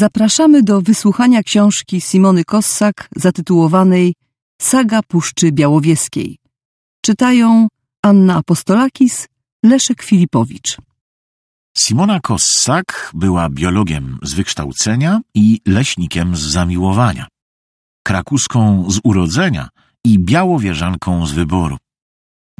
Zapraszamy do wysłuchania książki Simony Kossak zatytułowanej Saga Puszczy Białowieskiej. Czytają Anna Apostolakis, Leszek Filipowicz. Simona Kossak była biologiem z wykształcenia i leśnikiem z zamiłowania, krakuską z urodzenia i białowieżanką z wyboru.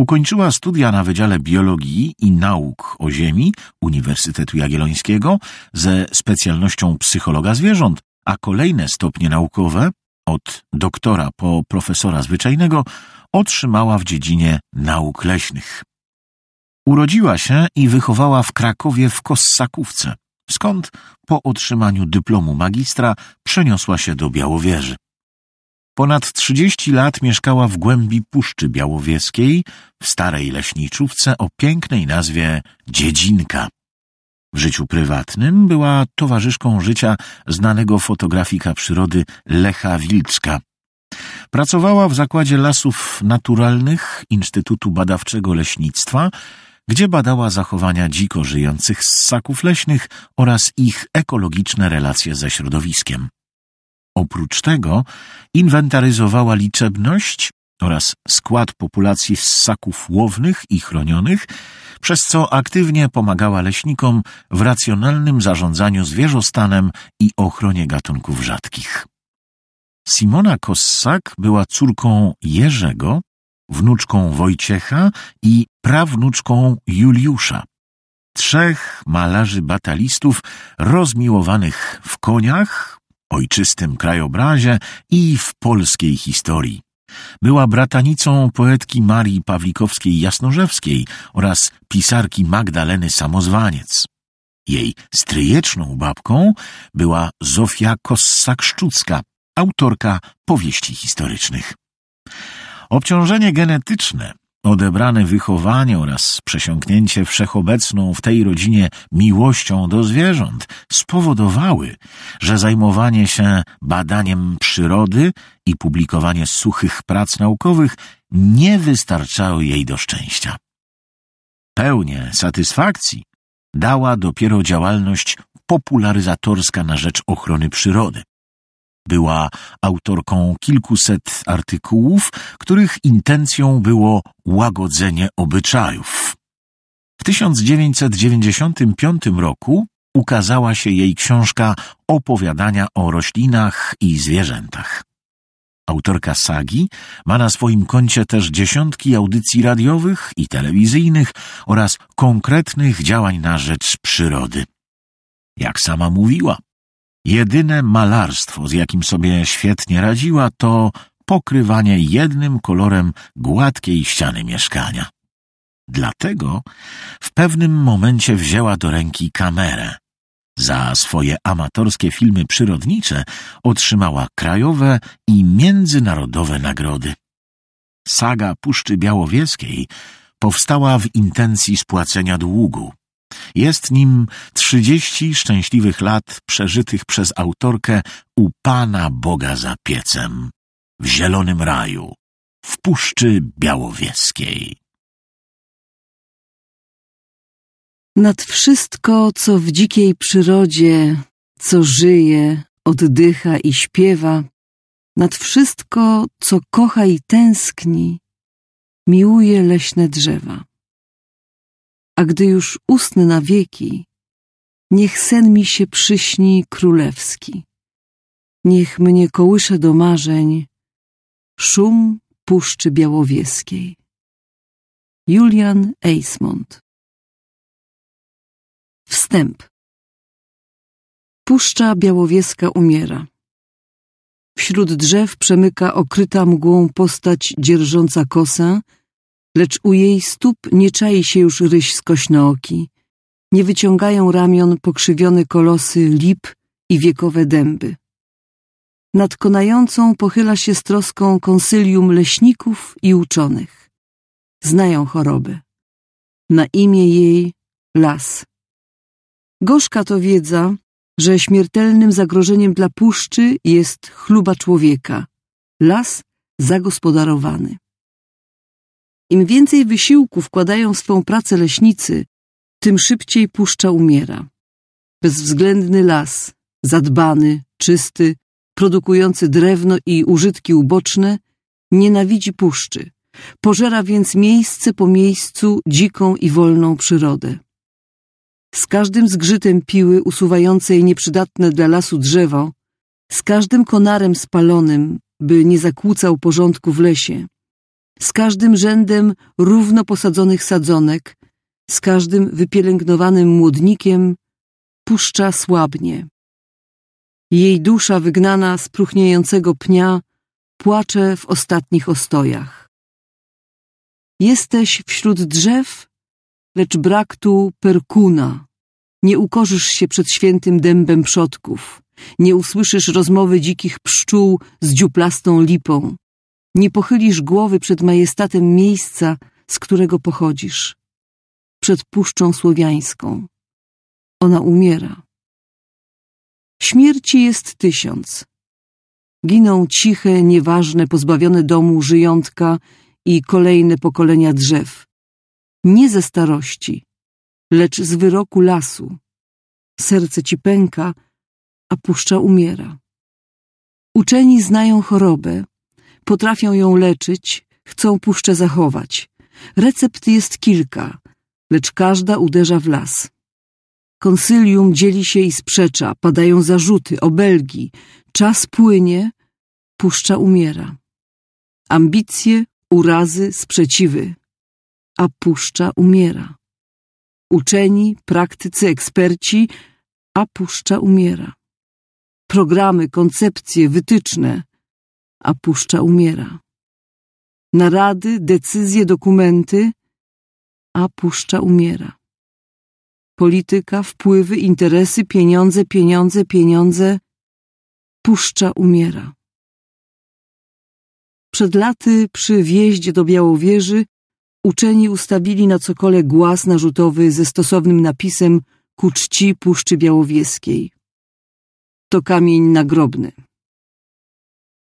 Ukończyła studia na Wydziale Biologii i Nauk o Ziemi Uniwersytetu Jagiellońskiego ze specjalnością psychologa zwierząt, a kolejne stopnie naukowe, od doktora po profesora zwyczajnego, otrzymała w dziedzinie nauk leśnych. Urodziła się i wychowała w Krakowie w Kossakówce, skąd po otrzymaniu dyplomu magistra przeniosła się do Białowieży. Ponad 30 lat mieszkała w głębi Puszczy Białowieskiej, w starej leśniczówce o pięknej nazwie Dziedzinka. W życiu prywatnym była towarzyszką życia znanego fotografika przyrody Lecha Wilczka. Pracowała w Zakładzie Lasów Naturalnych Instytutu Badawczego Leśnictwa, gdzie badała zachowania dziko żyjących ssaków leśnych oraz ich ekologiczne relacje ze środowiskiem. Oprócz tego inwentaryzowała liczebność oraz skład populacji ssaków łownych i chronionych, przez co aktywnie pomagała leśnikom w racjonalnym zarządzaniu zwierzostanem i ochronie gatunków rzadkich. Simona Kossak była córką Jerzego, wnuczką Wojciecha i prawnuczką Juliusza. Trzech malarzy batalistów rozmiłowanych w koniach, ojczystym krajobrazie i w polskiej historii. Była bratanicą poetki Marii Pawlikowskiej-Jasnorzewskiej oraz pisarki Magdaleny Samozwaniec. Jej stryjeczną babką była Zofia Kossak-Szczucka, autorka powieści historycznych. Obciążenie genetyczne Odebrane wychowanie oraz przesiąknięcie wszechobecną w tej rodzinie miłością do zwierząt spowodowały, że zajmowanie się badaniem przyrody i publikowanie suchych prac naukowych nie wystarczały jej do szczęścia. Pełnie satysfakcji dała dopiero działalność popularyzatorska na rzecz ochrony przyrody. Była autorką kilkuset artykułów, których intencją było łagodzenie obyczajów. W 1995 roku ukazała się jej książka Opowiadania o roślinach i zwierzętach. Autorka sagi ma na swoim koncie też dziesiątki audycji radiowych i telewizyjnych oraz konkretnych działań na rzecz przyrody. Jak sama mówiła, Jedyne malarstwo, z jakim sobie świetnie radziła, to pokrywanie jednym kolorem gładkiej ściany mieszkania. Dlatego w pewnym momencie wzięła do ręki kamerę. Za swoje amatorskie filmy przyrodnicze otrzymała krajowe i międzynarodowe nagrody. Saga Puszczy Białowieskiej powstała w intencji spłacenia długu. Jest nim trzydzieści szczęśliwych lat przeżytych przez autorkę u Pana Boga za piecem, w zielonym raju, w Puszczy Białowieskiej. Nad wszystko, co w dzikiej przyrodzie, co żyje, oddycha i śpiewa, nad wszystko, co kocha i tęskni, miłuje leśne drzewa a gdy już usnę na wieki, niech sen mi się przyśni królewski. Niech mnie kołysze do marzeń szum Puszczy Białowieskiej. Julian Eismont Wstęp Puszcza Białowieska umiera. Wśród drzew przemyka okryta mgłą postać dzierżąca kosa lecz u jej stóp nie czai się już ryś skośnooki, nie wyciągają ramion pokrzywione kolosy lip i wiekowe dęby. Nad konającą pochyla się z troską konsylium leśników i uczonych. Znają chorobę. Na imię jej las. Gorzka to wiedza, że śmiertelnym zagrożeniem dla puszczy jest chluba człowieka, las zagospodarowany. Im więcej wysiłku wkładają w swą pracę leśnicy, tym szybciej puszcza umiera. Bezwzględny las, zadbany, czysty, produkujący drewno i użytki uboczne, nienawidzi puszczy. Pożera więc miejsce po miejscu dziką i wolną przyrodę. Z każdym zgrzytem piły usuwającej nieprzydatne dla lasu drzewo, z każdym konarem spalonym, by nie zakłócał porządku w lesie, z każdym rzędem równo posadzonych sadzonek, z każdym wypielęgnowanym młodnikiem, puszcza słabnie. Jej dusza wygnana z próchniejącego pnia płacze w ostatnich ostojach. Jesteś wśród drzew, lecz brak tu perkuna. Nie ukorzysz się przed świętym dębem przodków. Nie usłyszysz rozmowy dzikich pszczół z dziuplastą lipą, nie pochylisz głowy przed majestatem miejsca, z którego pochodzisz, przed Puszczą Słowiańską. Ona umiera. Śmierci jest tysiąc. Giną ciche, nieważne, pozbawione domu żyjątka i kolejne pokolenia drzew. Nie ze starości, lecz z wyroku lasu. Serce ci pęka, a puszcza umiera. Uczeni znają chorobę, potrafią ją leczyć, chcą puszczę zachować. Recept jest kilka, lecz każda uderza w las. Konsylium dzieli się i sprzecza, padają zarzuty, obelgi. Czas płynie, puszcza umiera. Ambicje, urazy, sprzeciwy. A puszcza umiera. Uczeni, praktycy, eksperci, a puszcza umiera. Programy, koncepcje, wytyczne a puszcza umiera. Narady, decyzje, dokumenty, a puszcza umiera. Polityka, wpływy, interesy, pieniądze, pieniądze, pieniądze, puszcza umiera. Przed laty przy wjeździe do Białowieży uczeni ustawili na cokole głaz narzutowy ze stosownym napisem ku czci Puszczy Białowieskiej. To kamień nagrobny.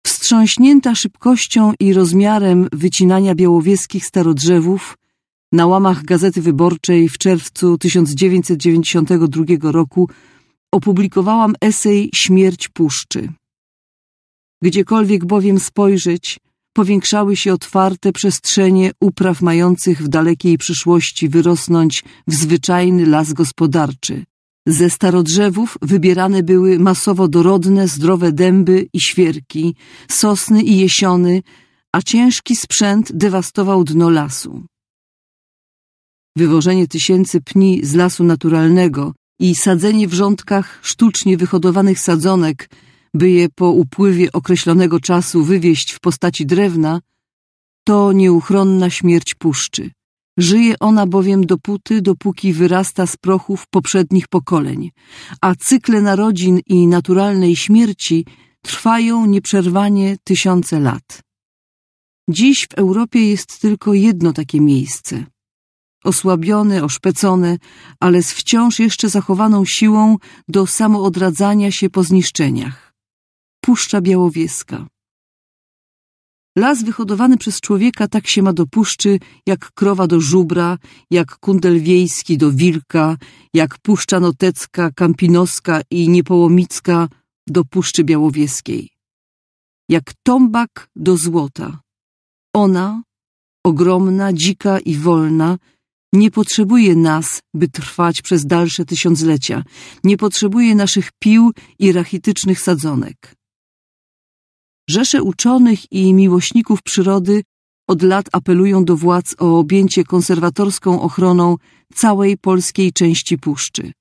Wstrząśnięta szybkością i rozmiarem wycinania białowieskich starodrzewów na łamach Gazety Wyborczej w czerwcu 1992 roku opublikowałam esej Śmierć Puszczy. Gdziekolwiek bowiem spojrzeć, powiększały się otwarte przestrzenie upraw mających w dalekiej przyszłości wyrosnąć w zwyczajny las gospodarczy, ze starodrzewów wybierane były masowo dorodne, zdrowe dęby i świerki, sosny i jesiony, a ciężki sprzęt dewastował dno lasu. Wywożenie tysięcy pni z lasu naturalnego i sadzenie w rządkach sztucznie wyhodowanych sadzonek, by je po upływie określonego czasu wywieźć w postaci drewna, to nieuchronna śmierć puszczy. Żyje ona bowiem dopóty, dopóki wyrasta z prochów poprzednich pokoleń, a cykle narodzin i naturalnej śmierci trwają nieprzerwanie tysiące lat. Dziś w Europie jest tylko jedno takie miejsce. Osłabione, oszpecone, ale z wciąż jeszcze zachowaną siłą do samoodradzania się po zniszczeniach. Puszcza Białowieska. Las wyhodowany przez człowieka tak się ma do puszczy, jak krowa do żubra, jak kundel wiejski do wilka, jak puszcza notecka, kampinoska i niepołomicka do puszczy białowieskiej. Jak tombak do złota. Ona, ogromna, dzika i wolna, nie potrzebuje nas, by trwać przez dalsze tysiąclecia. Nie potrzebuje naszych pił i rachitycznych sadzonek. Rzesze uczonych i miłośników przyrody od lat apelują do władz o objęcie konserwatorską ochroną całej polskiej części puszczy.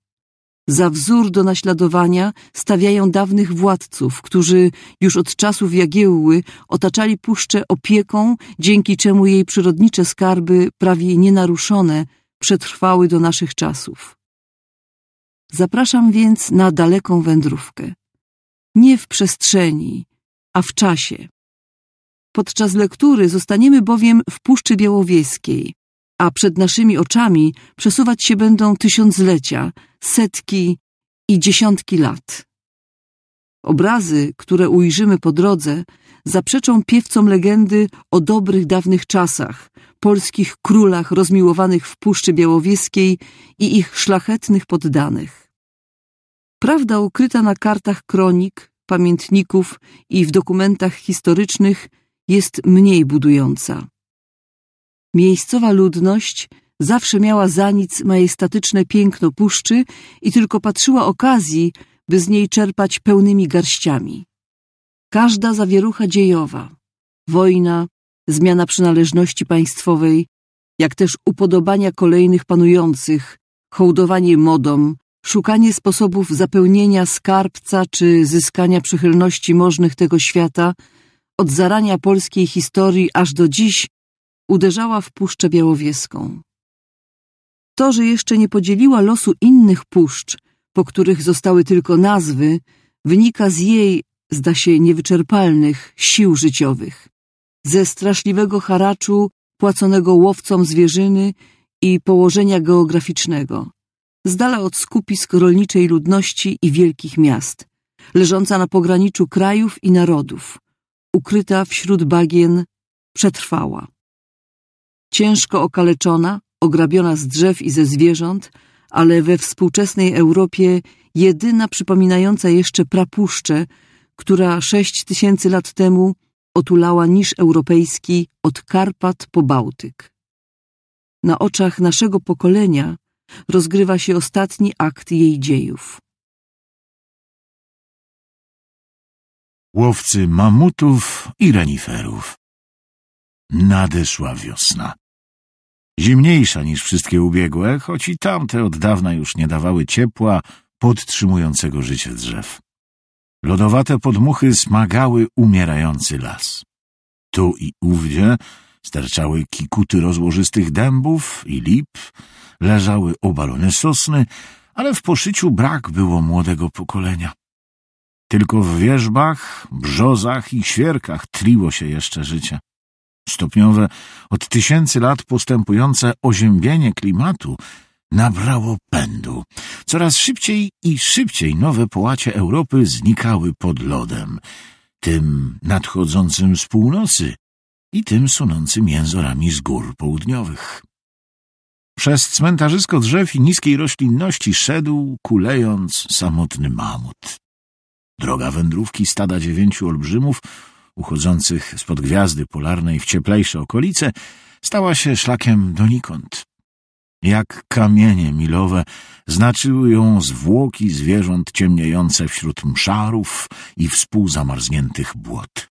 Za wzór do naśladowania stawiają dawnych władców, którzy już od czasów Jagiełły otaczali puszczę opieką, dzięki czemu jej przyrodnicze skarby, prawie nienaruszone, przetrwały do naszych czasów. Zapraszam więc na daleką wędrówkę. Nie w przestrzeni, a w czasie. Podczas lektury zostaniemy bowiem w Puszczy Białowieskiej, a przed naszymi oczami przesuwać się będą tysiąclecia, setki i dziesiątki lat. Obrazy, które ujrzymy po drodze, zaprzeczą piewcom legendy o dobrych dawnych czasach, polskich królach rozmiłowanych w Puszczy Białowieskiej i ich szlachetnych poddanych. Prawda ukryta na kartach kronik, pamiętników i w dokumentach historycznych jest mniej budująca. Miejscowa ludność zawsze miała za nic majestatyczne piękno puszczy i tylko patrzyła okazji, by z niej czerpać pełnymi garściami. Każda zawierucha dziejowa, wojna, zmiana przynależności państwowej, jak też upodobania kolejnych panujących, hołdowanie modom, Szukanie sposobów zapełnienia skarbca czy zyskania przychylności możnych tego świata od zarania polskiej historii aż do dziś uderzała w Puszczę Białowieską. To, że jeszcze nie podzieliła losu innych puszcz, po których zostały tylko nazwy, wynika z jej, zda się, niewyczerpalnych sił życiowych, ze straszliwego haraczu płaconego łowcom zwierzyny i położenia geograficznego, z dala od skupisk rolniczej ludności i wielkich miast, leżąca na pograniczu krajów i narodów, ukryta wśród bagien, przetrwała. Ciężko okaleczona, ograbiona z drzew i ze zwierząt, ale we współczesnej Europie jedyna przypominająca jeszcze prapuszczę, która sześć tysięcy lat temu otulała niż europejski od Karpat po Bałtyk. Na oczach naszego pokolenia rozgrywa się ostatni akt jej dziejów. Łowcy mamutów i reniferów. Nadeszła wiosna. Zimniejsza niż wszystkie ubiegłe, choć i tamte od dawna już nie dawały ciepła podtrzymującego życie drzew. Lodowate podmuchy smagały umierający las. Tu i ówdzie Sterczały kikuty rozłożystych dębów i lip, leżały obalone sosny, ale w poszyciu brak było młodego pokolenia. Tylko w wierzbach, brzozach i świerkach tliło się jeszcze życie. Stopniowe, od tysięcy lat postępujące oziębienie klimatu nabrało pędu. Coraz szybciej i szybciej nowe połacie Europy znikały pod lodem, tym nadchodzącym z północy, i tym sunącym jęzorami z gór południowych. Przez cmentarzysko drzew i niskiej roślinności szedł, kulejąc, samotny mamut. Droga wędrówki stada dziewięciu olbrzymów, uchodzących spod gwiazdy polarnej w cieplejsze okolice, stała się szlakiem donikąd. Jak kamienie milowe znaczyły ją zwłoki zwierząt ciemniejące wśród mszarów i współzamarzniętych błot.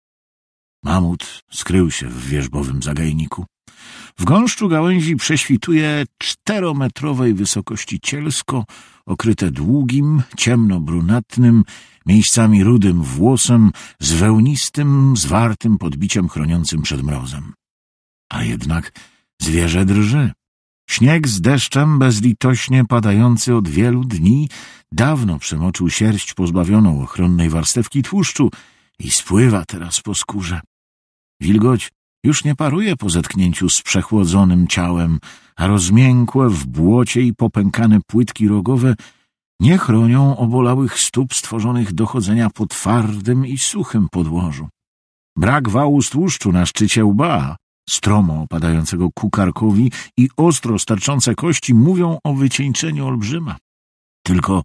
Mamut skrył się w wierzbowym zagajniku. W gąszczu gałęzi prześwituje czterometrowej wysokości cielsko, okryte długim, ciemnobrunatnym, miejscami rudym włosem, z wełnistym, zwartym podbiciem chroniącym przed mrozem. A jednak zwierzę drży. Śnieg z deszczem bezlitośnie padający od wielu dni dawno przemoczył sierść pozbawioną ochronnej warstewki tłuszczu i spływa teraz po skórze. Wilgoć już nie paruje po zetknięciu z przechłodzonym ciałem, a rozmiękłe w błocie i popękane płytki rogowe nie chronią obolałych stóp stworzonych do chodzenia po twardym i suchym podłożu. Brak wału z tłuszczu na szczycie łba, stromo opadającego kukarkowi i ostro starczące kości mówią o wycieńczeniu olbrzyma. Tylko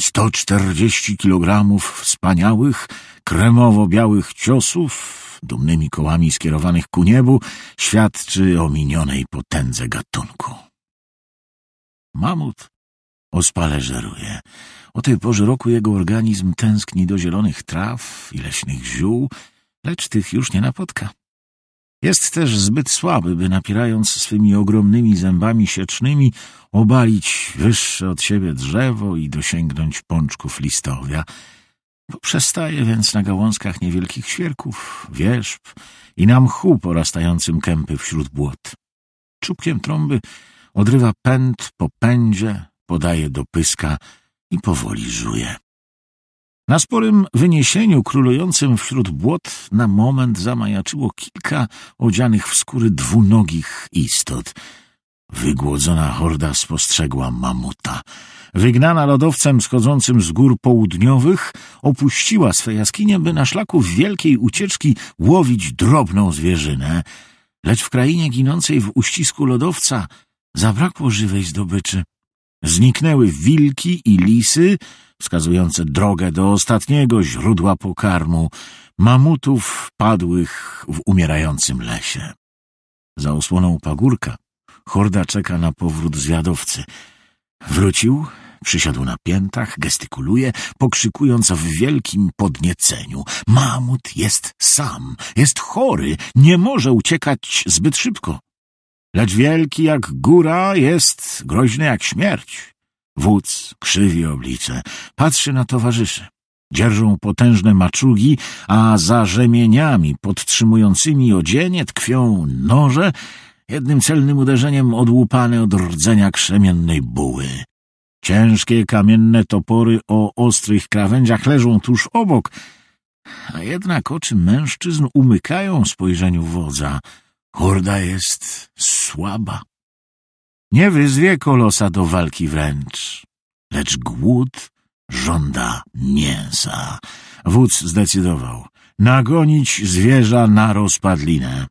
140 kilogramów wspaniałych, kremowo-białych ciosów dumnymi kołami skierowanych ku niebu, świadczy o minionej potędze gatunku. Mamut ospale żeruje. O tej porze roku jego organizm tęskni do zielonych traw i leśnych ziół, lecz tych już nie napotka. Jest też zbyt słaby, by napierając swymi ogromnymi zębami siecznymi obalić wyższe od siebie drzewo i dosięgnąć pączków listowia — Poprzestaje więc na gałązkach niewielkich świerków, wierzb i na mchu porastającym kępy wśród błot. Czubkiem trąby odrywa pęd po pędzie, podaje do pyska i powoli żuje. Na sporym wyniesieniu królującym wśród błot na moment zamajaczyło kilka odzianych w skóry dwunogich istot — Wygłodzona horda spostrzegła mamuta. Wygnana lodowcem schodzącym z gór południowych, opuściła swe jaskinie, by na szlaku wielkiej ucieczki łowić drobną zwierzynę. Lecz w krainie ginącej w uścisku lodowca zabrakło żywej zdobyczy. Zniknęły wilki i lisy, wskazujące drogę do ostatniego źródła pokarmu, mamutów padłych w umierającym lesie. Za osłoną pagórka Horda czeka na powrót zwiadowcy. Wrócił, przysiadł na piętach, gestykuluje, pokrzykując w wielkim podnieceniu. Mamut jest sam, jest chory, nie może uciekać zbyt szybko. Lecz wielki jak góra jest groźny jak śmierć. Wódz krzywi oblicze, patrzy na towarzyszy. Dzierżą potężne maczugi, a za rzemieniami podtrzymującymi odzienie tkwią noże, jednym celnym uderzeniem odłupany od rdzenia krzemiennej buły. Ciężkie kamienne topory o ostrych krawędziach leżą tuż obok, a jednak oczy mężczyzn umykają spojrzeniu wodza. Horda jest słaba. Nie wyzwie kolosa do walki wręcz, lecz głód żąda mięsa. Wódz zdecydował nagonić zwierza na rozpadlinę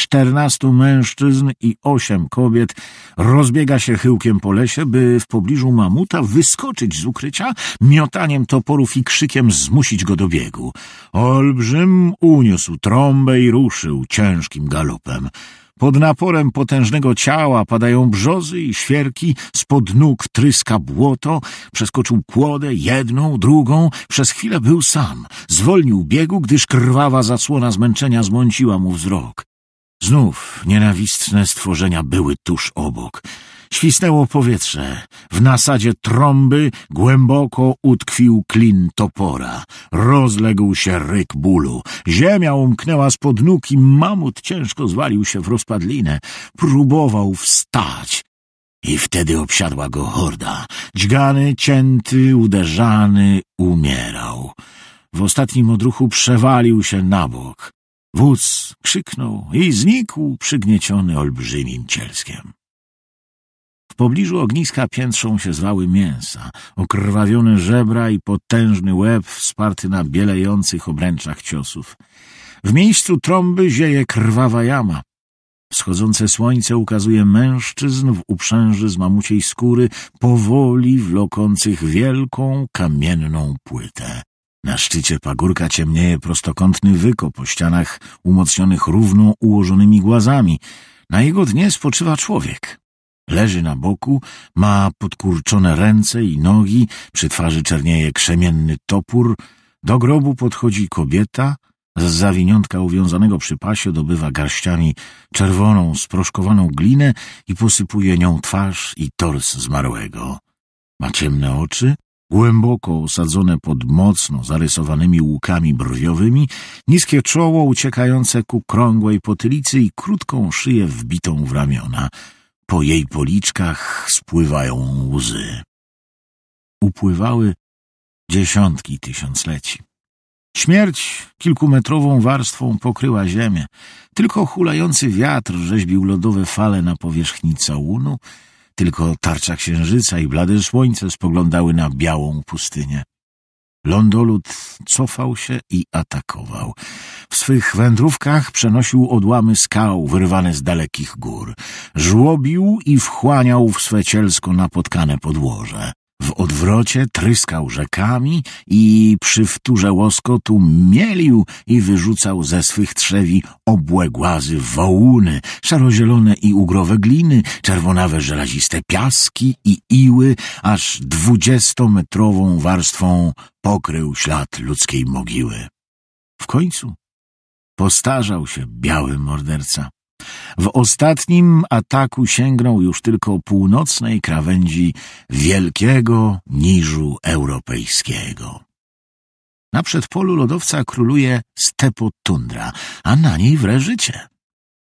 czternastu mężczyzn i osiem kobiet rozbiega się chyłkiem po lesie, by w pobliżu mamuta wyskoczyć z ukrycia, miotaniem toporów i krzykiem zmusić go do biegu. Olbrzym uniósł trąbę i ruszył ciężkim galopem. Pod naporem potężnego ciała padają brzozy i świerki, spod nóg tryska błoto, przeskoczył kłodę, jedną, drugą, przez chwilę był sam. Zwolnił biegu, gdyż krwawa zasłona zmęczenia zmąciła mu wzrok. Znów nienawistne stworzenia były tuż obok. Świsnęło powietrze. W nasadzie trąby głęboko utkwił klin topora. Rozległ się ryk bólu. Ziemia umknęła spod nóg i mamut ciężko zwalił się w rozpadlinę. Próbował wstać. I wtedy obsiadła go horda. Dźgany, cięty, uderzany, umierał. W ostatnim odruchu przewalił się na bok. Wóz krzyknął i znikł przygnieciony olbrzymim cielskiem. W pobliżu ogniska piętrzą się zwały mięsa, okrwawione żebra i potężny łeb wsparty na bielejących obręczach ciosów. W miejscu trąby zieje krwawa jama. Wschodzące słońce ukazuje mężczyzn w uprzęży z mamuciej skóry, powoli wlokących wielką kamienną płytę. Na szczycie pagórka ciemnieje prostokątny wykop po ścianach umocnionych równo ułożonymi głazami. Na jego dnie spoczywa człowiek. Leży na boku, ma podkurczone ręce i nogi, przy twarzy czernieje krzemienny topór. Do grobu podchodzi kobieta, z zawiniątka uwiązanego przy pasie dobywa garściami czerwoną, sproszkowaną glinę i posypuje nią twarz i tors zmarłego. Ma ciemne oczy, Głęboko osadzone pod mocno zarysowanymi łukami brwiowymi, niskie czoło uciekające ku krągłej potylicy i krótką szyję wbitą w ramiona. Po jej policzkach spływają łzy. Upływały dziesiątki tysiącleci. Śmierć kilkumetrową warstwą pokryła ziemię. Tylko hulający wiatr rzeźbił lodowe fale na powierzchni całunu, tylko tarcza księżyca i blade słońce spoglądały na białą pustynię. Lądolud cofał się i atakował. W swych wędrówkach przenosił odłamy skał wyrwane z dalekich gór. Żłobił i wchłaniał w swe cielsko napotkane podłoże. W odwrocie tryskał rzekami i przy wtórze łoskotu mielił i wyrzucał ze swych trzewi obłe głazy wołuny, szarozielone i ugrowe gliny, czerwonawe żelaziste piaski i iły, aż dwudziestometrową warstwą pokrył ślad ludzkiej mogiły. W końcu postarzał się biały morderca. W ostatnim ataku sięgnął już tylko północnej krawędzi wielkiego niżu europejskiego. Na przedpolu lodowca króluje stepotundra, a na niej wreżycie.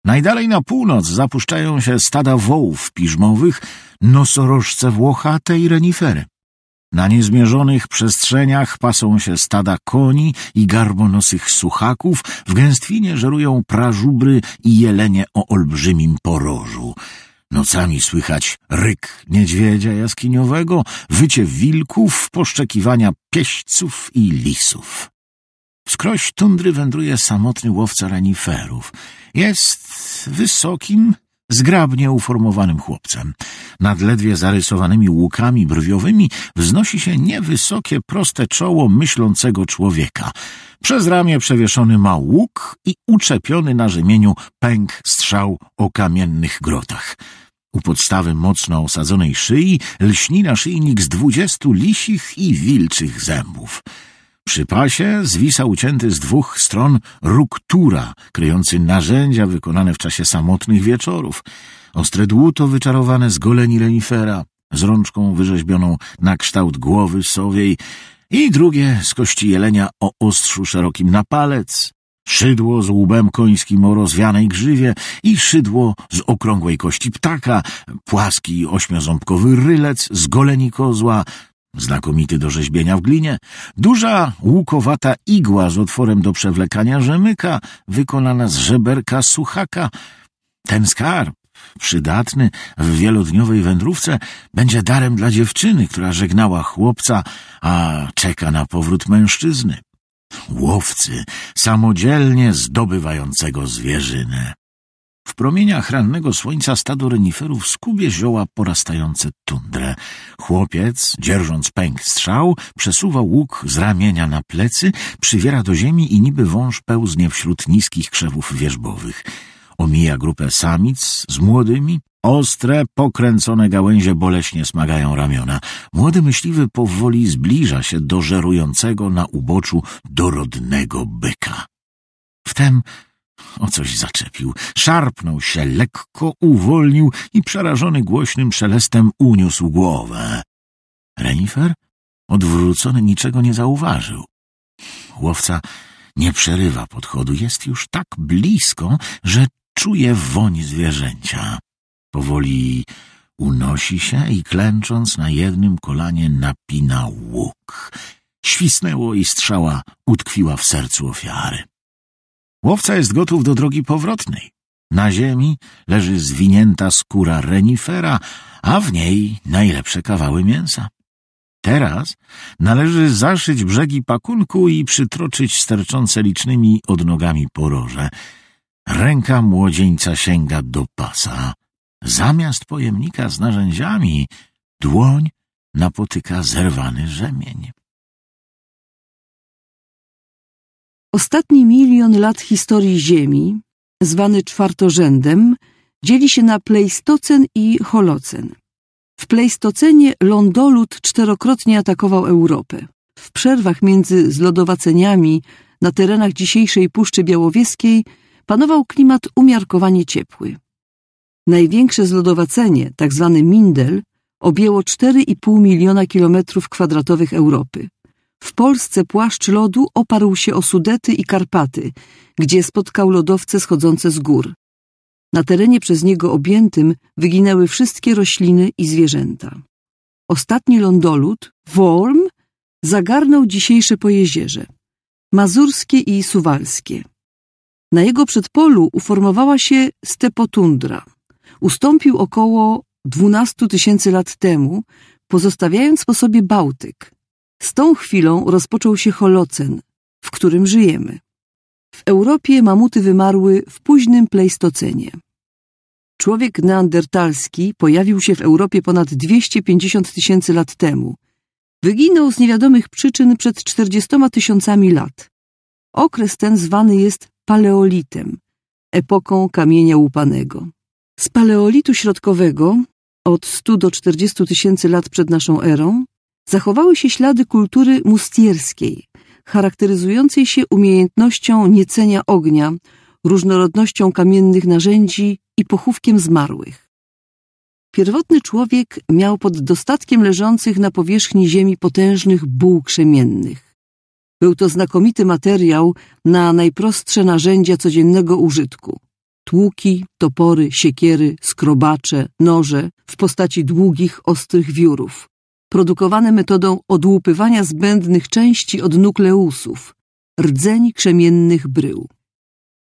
Najdalej na północ zapuszczają się stada wołów piżmowych, nosorożce włochate i renifery. Na niezmierzonych przestrzeniach pasą się stada koni i garbonosych suchaków, w gęstwinie żerują prażubry i jelenie o olbrzymim porożu. Nocami słychać ryk niedźwiedzia jaskiniowego, wycie wilków, poszczekiwania pieśćców i lisów. Wskroś tundry wędruje samotny łowca reniferów. Jest wysokim, Zgrabnie uformowanym chłopcem, nad ledwie zarysowanymi łukami brwiowymi, wznosi się niewysokie, proste czoło myślącego człowieka. Przez ramię przewieszony ma łuk i uczepiony na rzemieniu pęk strzał o kamiennych grotach. U podstawy mocno osadzonej szyi lśni naszyjnik z dwudziestu lisich i wilczych zębów. Przy pasie zwisa ucięty z dwóch stron ruktura, kryjący narzędzia wykonane w czasie samotnych wieczorów, ostre dłuto wyczarowane z goleni renifera, z rączką wyrzeźbioną na kształt głowy sowiej i drugie z kości jelenia o ostrzu szerokim na palec, szydło z łbem końskim o rozwianej grzywie i szydło z okrągłej kości ptaka, płaski ośmioząbkowy rylec z goleni kozła, Znakomity do rzeźbienia w glinie. Duża, łukowata igła z otworem do przewlekania rzemyka, wykonana z żeberka suchaka. Ten skarb, przydatny w wielodniowej wędrówce, będzie darem dla dziewczyny, która żegnała chłopca, a czeka na powrót mężczyzny. Łowcy, samodzielnie zdobywającego zwierzynę. W promieniach rannego słońca stado reniferów skubie zioła porastające tundrę. Chłopiec, dzierżąc pęk strzał, przesuwa łuk z ramienia na plecy, przywiera do ziemi i niby wąż pełznie wśród niskich krzewów wierzbowych. Omija grupę samic z młodymi, Ostre, pokręcone gałęzie boleśnie smagają ramiona. Młody myśliwy powoli zbliża się do żerującego na uboczu dorodnego byka. Wtem o coś zaczepił, szarpnął się lekko, uwolnił i przerażony głośnym szelestem uniósł głowę. Renifer, odwrócony, niczego nie zauważył. Łowca nie przerywa podchodu, jest już tak blisko, że czuje woń zwierzęcia. Powoli unosi się i klęcząc na jednym kolanie napina łuk. Świsnęło i strzała utkwiła w sercu ofiary. Łowca jest gotów do drogi powrotnej. Na ziemi leży zwinięta skóra renifera, a w niej najlepsze kawały mięsa. Teraz należy zaszyć brzegi pakunku i przytroczyć sterczące licznymi odnogami poroże. Ręka młodzieńca sięga do pasa. Zamiast pojemnika z narzędziami, dłoń napotyka zerwany rzemień. Ostatni milion lat historii Ziemi, zwany czwartorzędem, dzieli się na Pleistocen i Holocen. W Pleistocenie lądolud czterokrotnie atakował Europę. W przerwach między zlodowaceniami na terenach dzisiejszej Puszczy Białowieskiej panował klimat umiarkowanie ciepły. Największe zlodowacenie, tzw. Tak Mindel, objęło 4,5 miliona kilometrów kwadratowych Europy. W Polsce płaszcz lodu oparł się o Sudety i Karpaty, gdzie spotkał lodowce schodzące z gór. Na terenie przez niego objętym wyginęły wszystkie rośliny i zwierzęta. Ostatni lądolud, Worm, zagarnął dzisiejsze pojezierze, mazurskie i suwalskie. Na jego przedpolu uformowała się stepotundra. Ustąpił około 12 tysięcy lat temu, pozostawiając po sobie Bałtyk – z tą chwilą rozpoczął się holocen, w którym żyjemy. W Europie mamuty wymarły w późnym Pleistocenie. Człowiek neandertalski pojawił się w Europie ponad 250 tysięcy lat temu. Wyginął z niewiadomych przyczyn przed 40 tysiącami lat. Okres ten zwany jest paleolitem, epoką kamienia łupanego. Z paleolitu środkowego, od 100 do 40 tysięcy lat przed naszą erą, zachowały się ślady kultury mustierskiej, charakteryzującej się umiejętnością niecenia ognia, różnorodnością kamiennych narzędzi i pochówkiem zmarłych. Pierwotny człowiek miał pod dostatkiem leżących na powierzchni ziemi potężnych buł krzemiennych. Był to znakomity materiał na najprostsze narzędzia codziennego użytku. Tłuki, topory, siekiery, skrobacze, noże w postaci długich, ostrych wiórów, produkowane metodą odłupywania zbędnych części od nukleusów, rdzeni krzemiennych brył.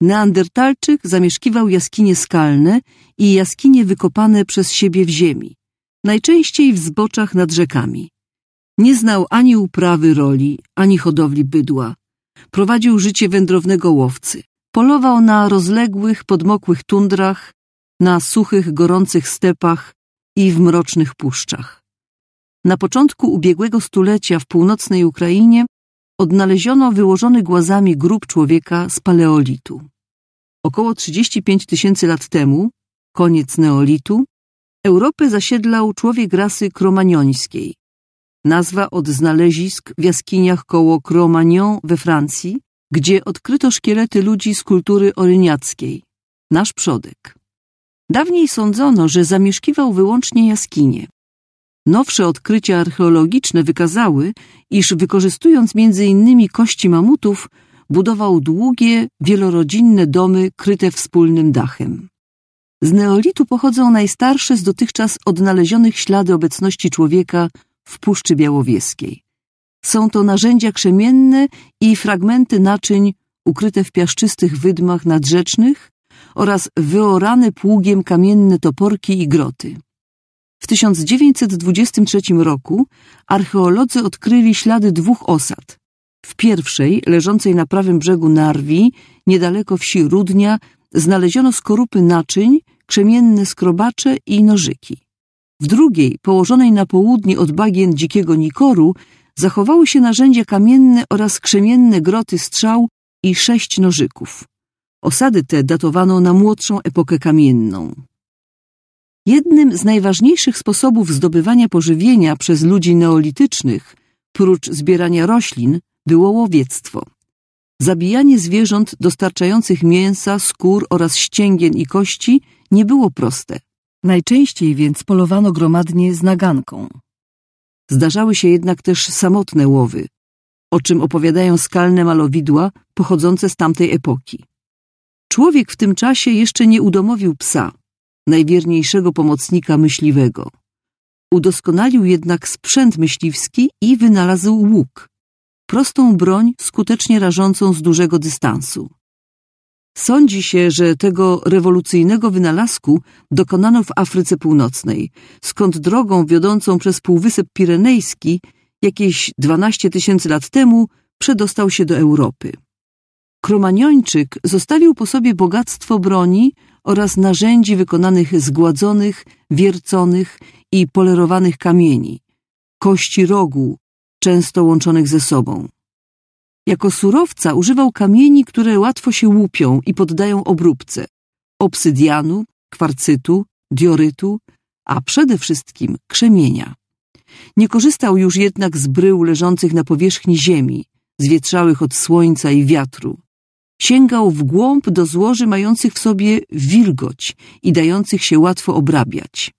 Neandertalczyk zamieszkiwał jaskinie skalne i jaskinie wykopane przez siebie w ziemi, najczęściej w zboczach nad rzekami. Nie znał ani uprawy roli, ani hodowli bydła. Prowadził życie wędrownego łowcy. Polował na rozległych, podmokłych tundrach, na suchych, gorących stepach i w mrocznych puszczach. Na początku ubiegłego stulecia w północnej Ukrainie odnaleziono wyłożony głazami grób człowieka z paleolitu. Około 35 tysięcy lat temu, koniec neolitu, Europę zasiedlał człowiek rasy kromaniońskiej. Nazwa od znalezisk w jaskiniach koło Cromagnon we Francji, gdzie odkryto szkielety ludzi z kultury oryniackiej, nasz przodek. Dawniej sądzono, że zamieszkiwał wyłącznie jaskinie. Nowsze odkrycia archeologiczne wykazały, iż wykorzystując m.in. kości mamutów, budował długie, wielorodzinne domy kryte wspólnym dachem. Z neolitu pochodzą najstarsze z dotychczas odnalezionych ślady obecności człowieka w Puszczy Białowieskiej. Są to narzędzia krzemienne i fragmenty naczyń ukryte w piaszczystych wydmach nadrzecznych oraz wyorane pługiem kamienne toporki i groty. W 1923 roku archeolodzy odkryli ślady dwóch osad. W pierwszej, leżącej na prawym brzegu Narwi, niedaleko wsi Rudnia, znaleziono skorupy naczyń, krzemienne skrobacze i nożyki. W drugiej, położonej na południe od bagien dzikiego Nikoru, zachowały się narzędzia kamienne oraz krzemienne groty strzał i sześć nożyków. Osady te datowano na młodszą epokę kamienną. Jednym z najważniejszych sposobów zdobywania pożywienia przez ludzi neolitycznych, prócz zbierania roślin, było łowiectwo. Zabijanie zwierząt dostarczających mięsa, skór oraz ścięgien i kości nie było proste. Najczęściej więc polowano gromadnie z naganką. Zdarzały się jednak też samotne łowy, o czym opowiadają skalne malowidła pochodzące z tamtej epoki. Człowiek w tym czasie jeszcze nie udomowił psa, najwierniejszego pomocnika myśliwego. Udoskonalił jednak sprzęt myśliwski i wynalazł łuk, prostą broń skutecznie rażącą z dużego dystansu. Sądzi się, że tego rewolucyjnego wynalazku dokonano w Afryce Północnej, skąd drogą wiodącą przez Półwysep Pirenejski jakieś 12 tysięcy lat temu przedostał się do Europy. Kromaniończyk zostawił po sobie bogactwo broni oraz narzędzi wykonanych z gładzonych, wierconych i polerowanych kamieni, kości rogu, często łączonych ze sobą. Jako surowca używał kamieni, które łatwo się łupią i poddają obróbce, obsydianu, kwarcytu, diorytu, a przede wszystkim krzemienia. Nie korzystał już jednak z brył leżących na powierzchni ziemi, zwietrzałych od słońca i wiatru. Sięgał w głąb do złoży mających w sobie wilgoć i dających się łatwo obrabiać.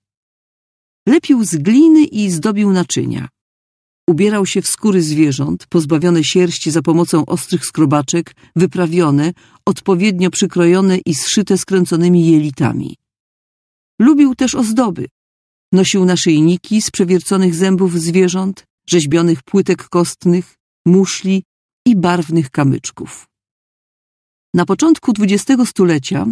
Lepił z gliny i zdobił naczynia. Ubierał się w skóry zwierząt, pozbawione sierści za pomocą ostrych skrobaczek, wyprawione, odpowiednio przykrojone i zszyte skręconymi jelitami. Lubił też ozdoby. Nosił naszyjniki z przewierconych zębów zwierząt, rzeźbionych płytek kostnych, muszli i barwnych kamyczków. Na początku XX stulecia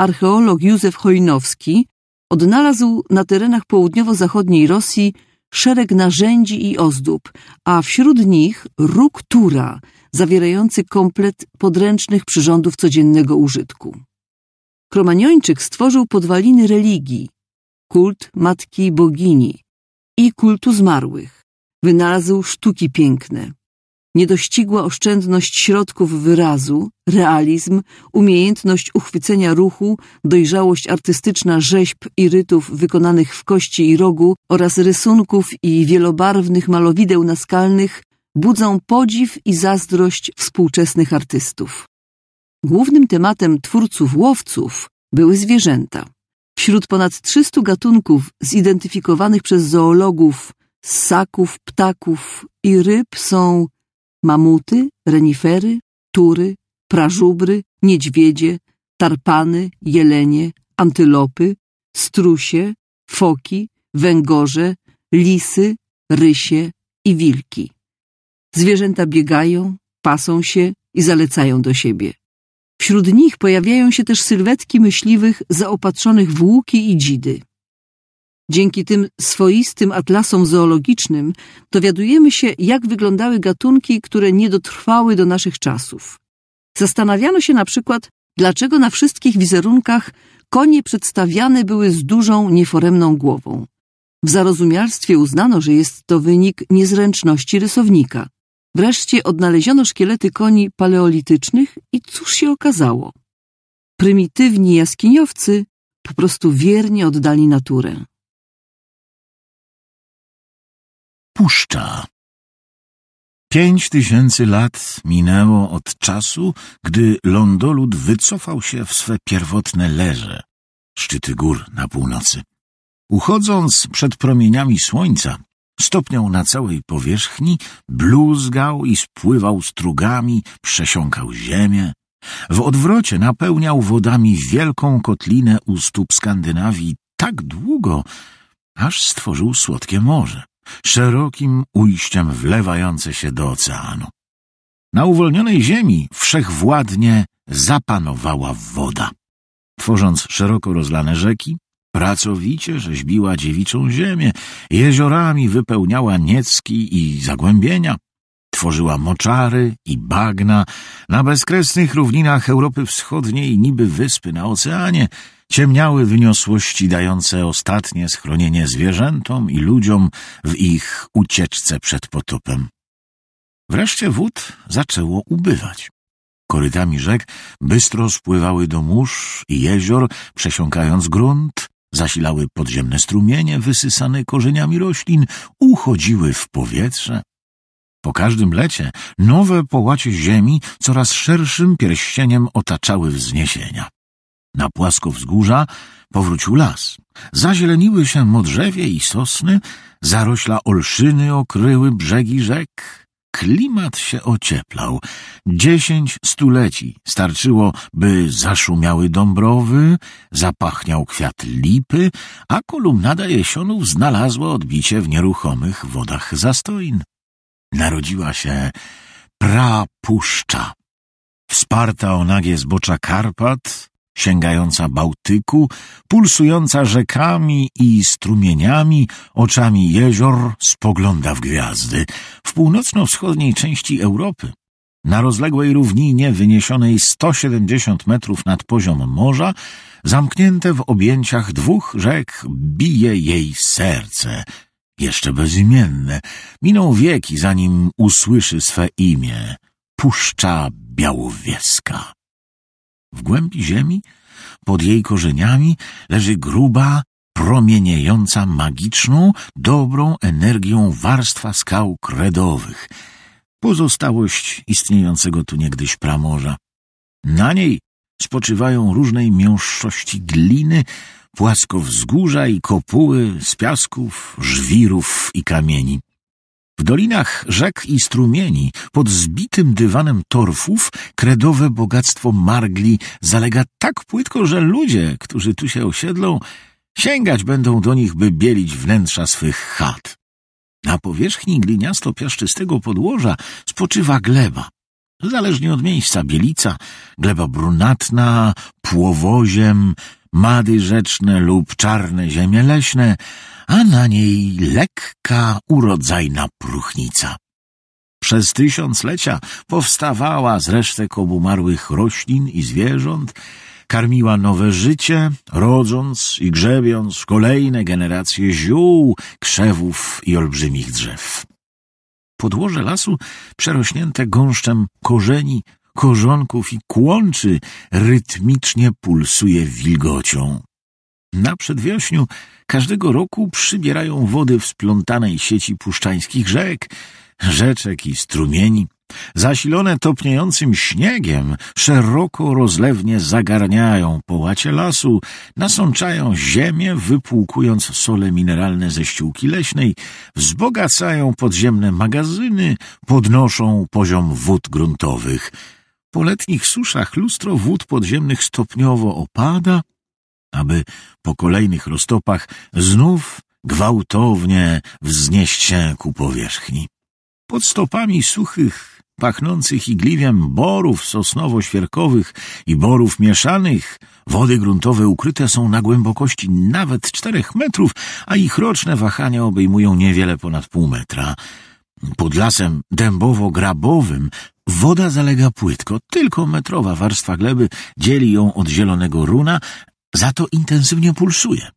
archeolog Józef Chojnowski odnalazł na terenach południowo-zachodniej Rosji szereg narzędzi i ozdób, a wśród nich róg tura, zawierający komplet podręcznych przyrządów codziennego użytku. Kromaniończyk stworzył podwaliny religii, kult matki bogini i kultu zmarłych. Wynalazł sztuki piękne, niedościgła oszczędność środków wyrazu, realizm, umiejętność uchwycenia ruchu, dojrzałość artystyczna rzeźb i rytów wykonanych w kości i rogu oraz rysunków i wielobarwnych malowideł naskalnych budzą podziw i zazdrość współczesnych artystów. Głównym tematem twórców łowców były zwierzęta. Wśród ponad 300 gatunków zidentyfikowanych przez zoologów ssaków, ptaków i ryb są mamuty, renifery, tury, prażubry, niedźwiedzie, tarpany, jelenie, antylopy, strusie, foki, węgorze, lisy, rysie i wilki. Zwierzęta biegają, pasą się i zalecają do siebie. Wśród nich pojawiają się też sylwetki myśliwych zaopatrzonych w łuki i dzidy. Dzięki tym swoistym atlasom zoologicznym dowiadujemy się, jak wyglądały gatunki, które nie dotrwały do naszych czasów. Zastanawiano się na przykład, dlaczego na wszystkich wizerunkach konie przedstawiane były z dużą, nieforemną głową. W zarozumialstwie uznano, że jest to wynik niezręczności rysownika. Wreszcie odnaleziono szkielety koni paleolitycznych i cóż się okazało? Prymitywni jaskiniowcy po prostu wiernie oddali naturę. puszcza. Pięć tysięcy lat minęło od czasu, gdy lądolud wycofał się w swe pierwotne leże, szczyty gór na północy. Uchodząc przed promieniami słońca, stopniał na całej powierzchni, bluzgał i spływał strugami, przesiąkał ziemię. W odwrocie napełniał wodami wielką kotlinę u stóp Skandynawii tak długo, aż stworzył słodkie morze szerokim ujściem wlewające się do oceanu. Na uwolnionej ziemi wszechwładnie zapanowała woda. Tworząc szeroko rozlane rzeki, pracowicie rzeźbiła dziewiczą ziemię, jeziorami wypełniała niecki i zagłębienia, tworzyła moczary i bagna, na bezkresnych równinach Europy Wschodniej niby wyspy na oceanie – Ciemniały wyniosłości dające ostatnie schronienie zwierzętom i ludziom w ich ucieczce przed potopem. Wreszcie wód zaczęło ubywać. Korytami rzek bystro spływały do mórz i jezior, przesiąkając grunt, zasilały podziemne strumienie wysysane korzeniami roślin, uchodziły w powietrze. Po każdym lecie nowe połacie ziemi coraz szerszym pierścieniem otaczały wzniesienia. Na płasko wzgórza powrócił las. Zazieleniły się modrzewie i sosny, zarośla olszyny okryły brzegi rzek. Klimat się ocieplał. Dziesięć stuleci starczyło, by zaszumiały dąbrowy, zapachniał kwiat lipy, a kolumnada jesionów znalazła odbicie w nieruchomych wodach zastoin. Narodziła się prapuszcza. Wsparta o nagie zbocza Karpat, sięgająca Bałtyku, pulsująca rzekami i strumieniami, oczami jezior spogląda w gwiazdy. W północno-wschodniej części Europy, na rozległej równinie wyniesionej 170 metrów nad poziom morza, zamknięte w objęciach dwóch rzek, bije jej serce, jeszcze bezimienne. Miną wieki, zanim usłyszy swe imię. Puszcza Białowieska. W głębi ziemi, pod jej korzeniami, leży gruba, promieniejąca magiczną, dobrą energią warstwa skał kredowych, pozostałość istniejącego tu niegdyś pramorza. Na niej spoczywają różnej mięższości gliny, płaskowzgórza i kopuły z piasków, żwirów i kamieni. W dolinach rzek i strumieni, pod zbitym dywanem torfów, kredowe bogactwo margli zalega tak płytko, że ludzie, którzy tu się osiedlą, sięgać będą do nich, by bielić wnętrza swych chat. Na powierzchni gliniasto-piaszczystego podłoża spoczywa gleba. Zależnie od miejsca, bielica, gleba brunatna, płowoziem, mady rzeczne lub czarne ziemie leśne, a na niej lekka, urodzajna próchnica. Przez tysiąclecia powstawała z resztek obumarłych roślin i zwierząt, karmiła nowe życie, rodząc i grzebiąc kolejne generacje ziół, krzewów i olbrzymich drzew. Podłoże lasu, przerośnięte gąszczem korzeni, korzonków i kłączy, rytmicznie pulsuje wilgocią. Na przedwiośniu każdego roku przybierają wody w splątanej sieci puszczańskich rzek, rzeczek i strumieni. Zasilone topniejącym śniegiem, szeroko rozlewnie zagarniają połacie lasu, nasączają ziemię, wypłukując sole mineralne ze ściółki leśnej, wzbogacają podziemne magazyny, podnoszą poziom wód gruntowych. Po letnich suszach lustro wód podziemnych stopniowo opada, aby po kolejnych roztopach znów gwałtownie wznieść się ku powierzchni. Pod stopami suchych, pachnących igliwiem borów sosnowo-świerkowych i borów mieszanych wody gruntowe ukryte są na głębokości nawet czterech metrów, a ich roczne wahania obejmują niewiele ponad pół metra. Pod lasem dębowo-grabowym woda zalega płytko, tylko metrowa warstwa gleby dzieli ją od zielonego runa, za to intensywnie pulsuje.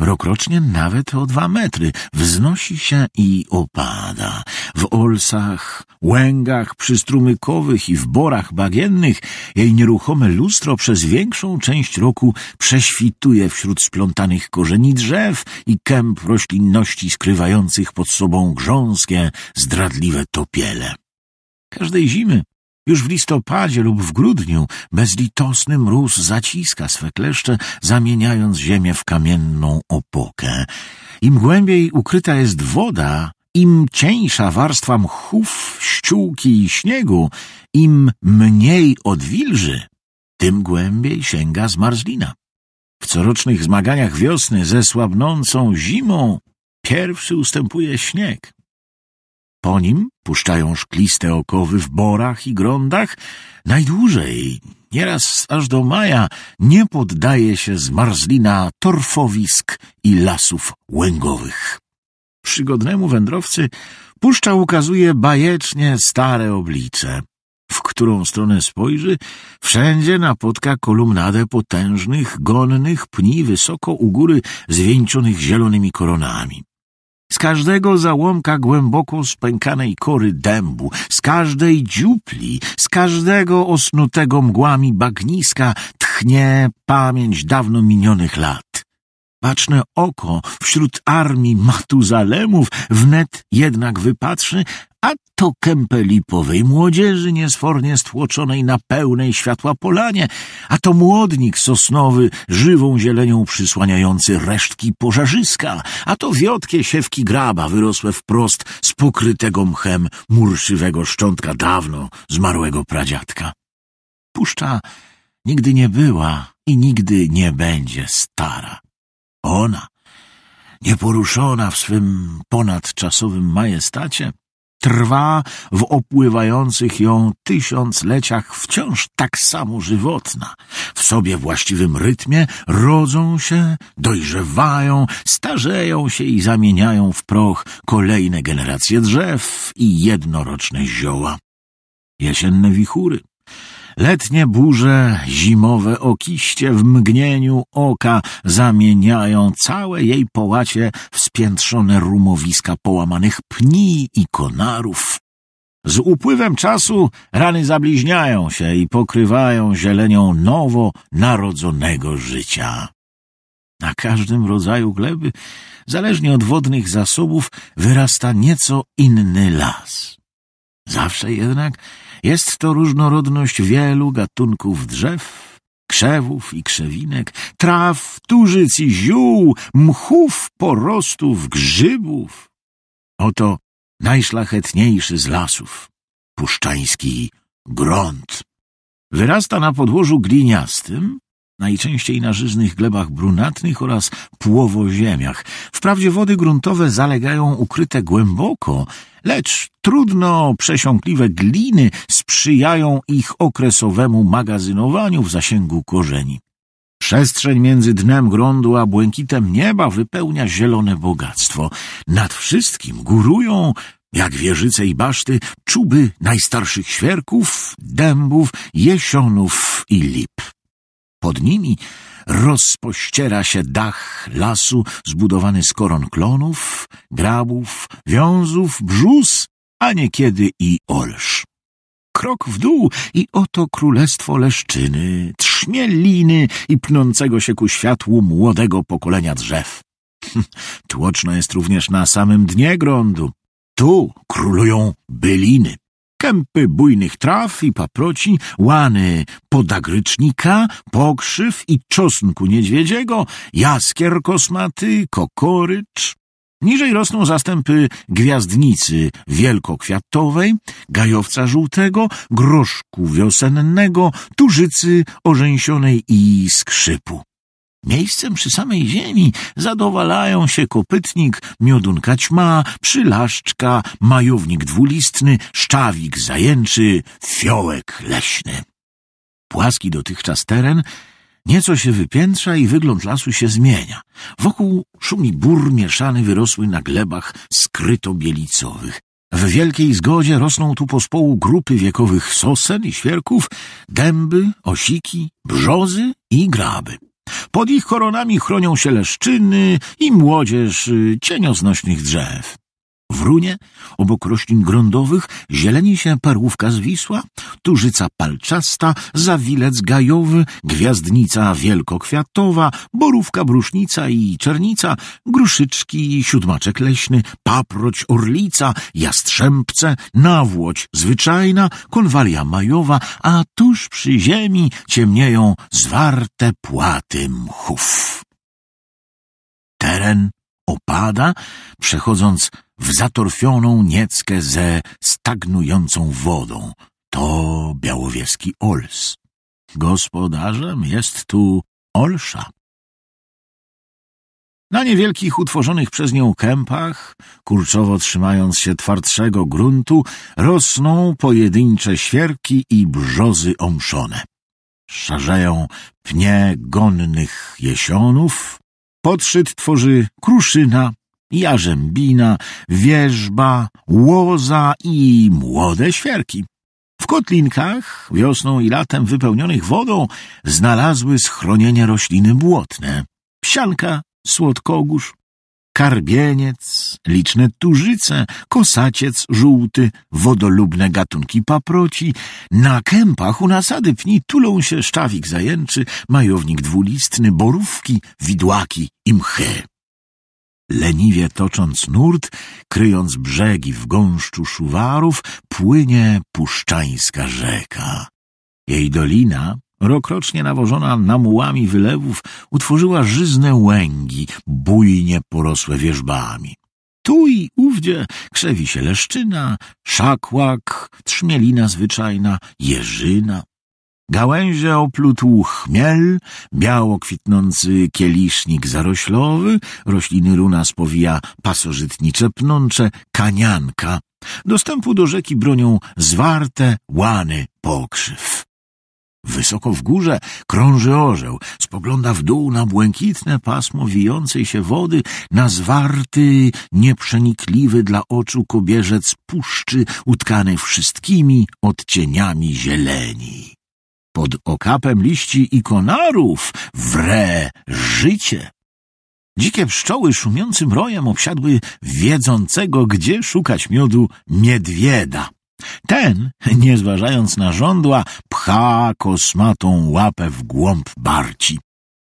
Rokrocznie nawet o dwa metry wznosi się i opada. W olsach, łęgach przystrumykowych i w borach bagiennych jej nieruchome lustro przez większą część roku prześwituje wśród splątanych korzeni drzew i kęp roślinności skrywających pod sobą grząskie, zdradliwe topiele. Każdej zimy już w listopadzie lub w grudniu bezlitosny mróz zaciska swe kleszcze, zamieniając ziemię w kamienną opokę. Im głębiej ukryta jest woda, im cieńsza warstwa mchów, ściółki i śniegu, im mniej odwilży, tym głębiej sięga zmarzlina. W corocznych zmaganiach wiosny ze słabnącą zimą pierwszy ustępuje śnieg. Po nim puszczają szkliste okowy w borach i grądach. Najdłużej, nieraz aż do maja, nie poddaje się zmarzlina torfowisk i lasów łęgowych. Przygodnemu wędrowcy puszcza ukazuje bajecznie stare oblicze. W którą stronę spojrzy, wszędzie napotka kolumnadę potężnych, gonnych pni wysoko u góry zwieńczonych zielonymi koronami. Z każdego załomka głęboko spękanej kory dębu, z każdej dziupli, z każdego osnutego mgłami bagniska tchnie pamięć dawno minionych lat. Baczne oko wśród armii Matuzalemów wnet jednak wypatrzy, to tokiem pelipowej młodzieży niesfornie stłoczonej na pełnej światła polanie, a to młodnik sosnowy żywą zielenią przysłaniający resztki pożarzyska, a to wiotkie siewki graba wyrosłe wprost z pokrytego mchem murszywego szczątka dawno zmarłego pradziadka. Puszcza nigdy nie była i nigdy nie będzie stara. Ona, nieporuszona w swym ponadczasowym majestacie, trwa w opływających ją tysiącleciach wciąż tak samo żywotna. W sobie właściwym rytmie rodzą się, dojrzewają, starzeją się i zamieniają w proch kolejne generacje drzew i jednoroczne zioła. Jesienne wichury, Letnie burze, zimowe okiście w mgnieniu oka zamieniają całe jej połacie w spiętrzone rumowiska połamanych pni i konarów. Z upływem czasu rany zabliźniają się i pokrywają zielenią nowo narodzonego życia. Na każdym rodzaju gleby, zależnie od wodnych zasobów, wyrasta nieco inny las. Zawsze jednak jest to różnorodność wielu gatunków drzew, krzewów i krzewinek, traw, tużyc i ziół, mchów, porostów, grzybów. Oto najszlachetniejszy z lasów, puszczański grunt. Wyrasta na podłożu gliniastym, najczęściej na żyznych glebach brunatnych oraz płowoziemiach. Wprawdzie wody gruntowe zalegają ukryte głęboko, lecz trudno przesiąkliwe gliny sprzyjają ich okresowemu magazynowaniu w zasięgu korzeni. Przestrzeń między dnem grądu a błękitem nieba wypełnia zielone bogactwo. Nad wszystkim górują jak wieżyce i baszty, czuby najstarszych świerków, dębów, jesionów i lip. Pod nimi rozpościera się dach lasu zbudowany z koron klonów, grabów, wiązów, brzus, a niekiedy i olsz. Krok w dół i oto królestwo leszczyny, trzmieliny i pnącego się ku światłu młodego pokolenia drzew. Tłoczno jest również na samym dnie grądu. Tu królują byliny kępy bujnych traw i paproci, łany podagrycznika, pokrzyw i czosnku niedźwiedziego, jaskier kosmaty, kokorycz. Niżej rosną zastępy gwiazdnicy wielkokwiatowej, gajowca żółtego, groszku wiosennego, tużycy orzęsionej i skrzypu. Miejscem przy samej ziemi zadowalają się kopytnik, miodunka ćma, przylaszczka, majownik dwulistny, szczawik zajęczy, fiołek leśny. Płaski dotychczas teren nieco się wypiętrza i wygląd lasu się zmienia. Wokół szumi bur mieszany wyrosły na glebach skryto-bielicowych. W wielkiej zgodzie rosną tu pospołu grupy wiekowych sosen i świerków, dęby, osiki, brzozy i graby. Pod ich koronami chronią się leszczyny i młodzież y, cienioznośnych drzew. W runie, obok roślin grądowych, zieleni się parłówka zwisła, tużyca palczasta, zawilec gajowy, gwiazdnica wielkokwiatowa, borówka brusznica i czernica, gruszyczki i siódmaczek leśny, paproć orlica, jastrzębce, nawłoć zwyczajna, konwalia majowa, a tuż przy ziemi ciemnieją zwarte płaty mchów. Teren opada, przechodząc w zatorfioną nieckę ze stagnującą wodą. To białowieski Ols. Gospodarzem jest tu Olsza. Na niewielkich utworzonych przez nią kępach, kurczowo trzymając się twardszego gruntu, rosną pojedyncze świerki i brzozy omszone. Szarzeją pnie gonnych jesionów, Podszyt tworzy kruszyna, jarzębina, wierzba, łoza i młode świerki. W kotlinkach, wiosną i latem wypełnionych wodą, znalazły schronienie rośliny błotne, psianka, słodkogórz, karbieniec, liczne tużyce, kosaciec żółty, wodolubne gatunki paproci. Na kępach u nasady pni tulą się szczawik zajęczy, majownik dwulistny, borówki, widłaki i mchy. Leniwie tocząc nurt, kryjąc brzegi w gąszczu szuwarów, płynie puszczańska rzeka. Jej dolina, rokrocznie nawożona namułami wylewów, utworzyła żyzne łęgi, bujnie porosłe wierzbami. Tu i ówdzie krzewi się leszczyna, szakłak, trzmielina zwyczajna, jeżyna. Gałęzie oplutł chmiel, biało kwitnący kielisznik zaroślowy, rośliny runa spowija pasożytnicze pnącze, kanianka. Dostępu do rzeki bronią zwarte łany pokrzyw. Wysoko w górze krąży orzeł, spogląda w dół na błękitne pasmo wijącej się wody, na zwarty, nieprzenikliwy dla oczu kobierzec puszczy utkany wszystkimi odcieniami zieleni. Pod okapem liści i konarów wre życie. Dzikie pszczoły szumiącym rojem obsiadły wiedzącego, gdzie szukać miodu, niedźwieda. Ten, nie zważając na żądła, pcha kosmatą łapę w głąb barci.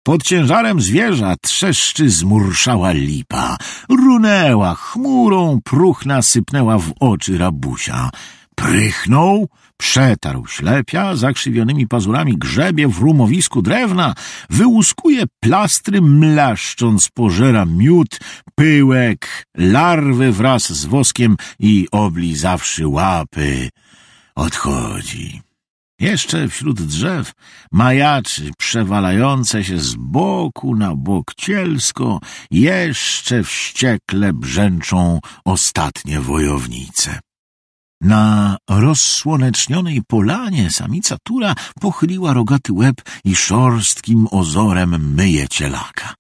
Pod ciężarem zwierza trzeszczy zmurszała lipa. Runęła chmurą, próchna sypnęła w oczy rabusia. Prychnął, Przetarł ślepia, zakrzywionymi pazurami grzebie w rumowisku drewna, wyłuskuje plastry, mlaszcząc pożera miód, pyłek, larwy wraz z woskiem i oblizawszy łapy. Odchodzi. Jeszcze wśród drzew majaczy przewalające się z boku na bok cielsko, jeszcze wściekle brzęczą ostatnie wojownice. Na rozsłonecznionej polanie samica tura pochyliła rogaty łeb i szorstkim ozorem myje cielaka.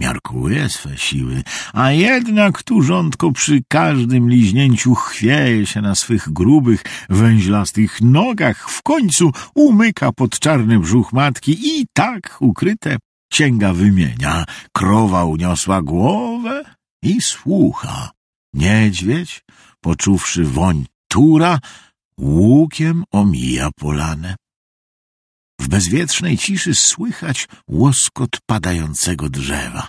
Miarkuje swe siły, a jednak turzątko przy każdym liźnięciu chwieje się na swych grubych, węźlastych nogach, w końcu umyka pod czarny brzuch matki i tak ukryte sięga wymienia. Krowa uniosła głowę i słucha. Niedźwiedź, poczuwszy woń Tura łukiem omija polanę. W bezwietrznej ciszy słychać łoskot padającego drzewa.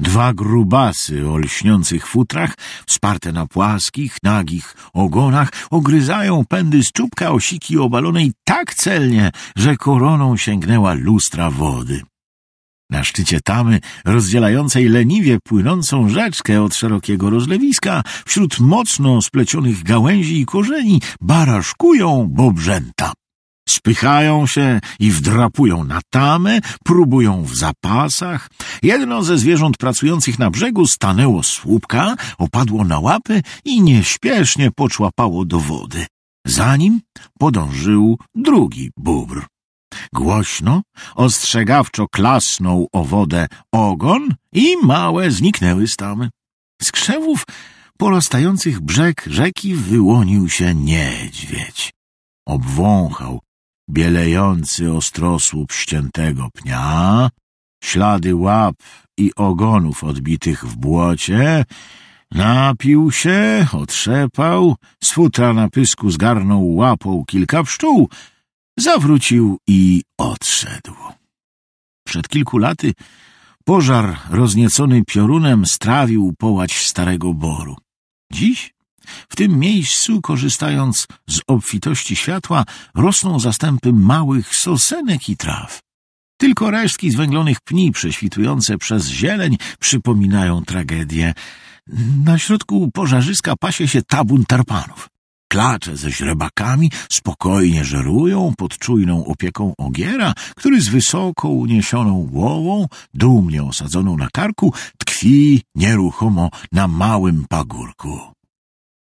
Dwa grubasy o lśniących futrach, wsparte na płaskich, nagich ogonach, ogryzają pędy z czubka osiki obalonej tak celnie, że koroną sięgnęła lustra wody. Na szczycie tamy, rozdzielającej leniwie płynącą rzeczkę od szerokiego rozlewiska, wśród mocno splecionych gałęzi i korzeni baraszkują bobrzęta. Spychają się i wdrapują na tamę, próbują w zapasach. Jedno ze zwierząt pracujących na brzegu stanęło słupka, opadło na łapy i nieśpiesznie poczłapało do wody. Za nim podążył drugi bóbr. Głośno, ostrzegawczo klasnął o wodę ogon i małe zniknęły stamy. Z krzewów porastających brzeg rzeki wyłonił się niedźwiedź. Obwąchał bielejący ostrosłup ściętego pnia, ślady łap i ogonów odbitych w błocie, napił się, otrzepał, z futra na pysku zgarnął łapą kilka pszczół, Zawrócił i odszedł. Przed kilku laty pożar rozniecony piorunem strawił połać starego boru. Dziś w tym miejscu, korzystając z obfitości światła, rosną zastępy małych sosenek i traw. Tylko resztki zwęglonych pni prześwitujące przez zieleń przypominają tragedię. Na środku pożarzyska pasie się tabun tarpanów klacze ze źrebakami spokojnie żerują pod czujną opieką ogiera, który z wysoko uniesioną głową, dumnie osadzoną na karku, tkwi nieruchomo na małym pagórku.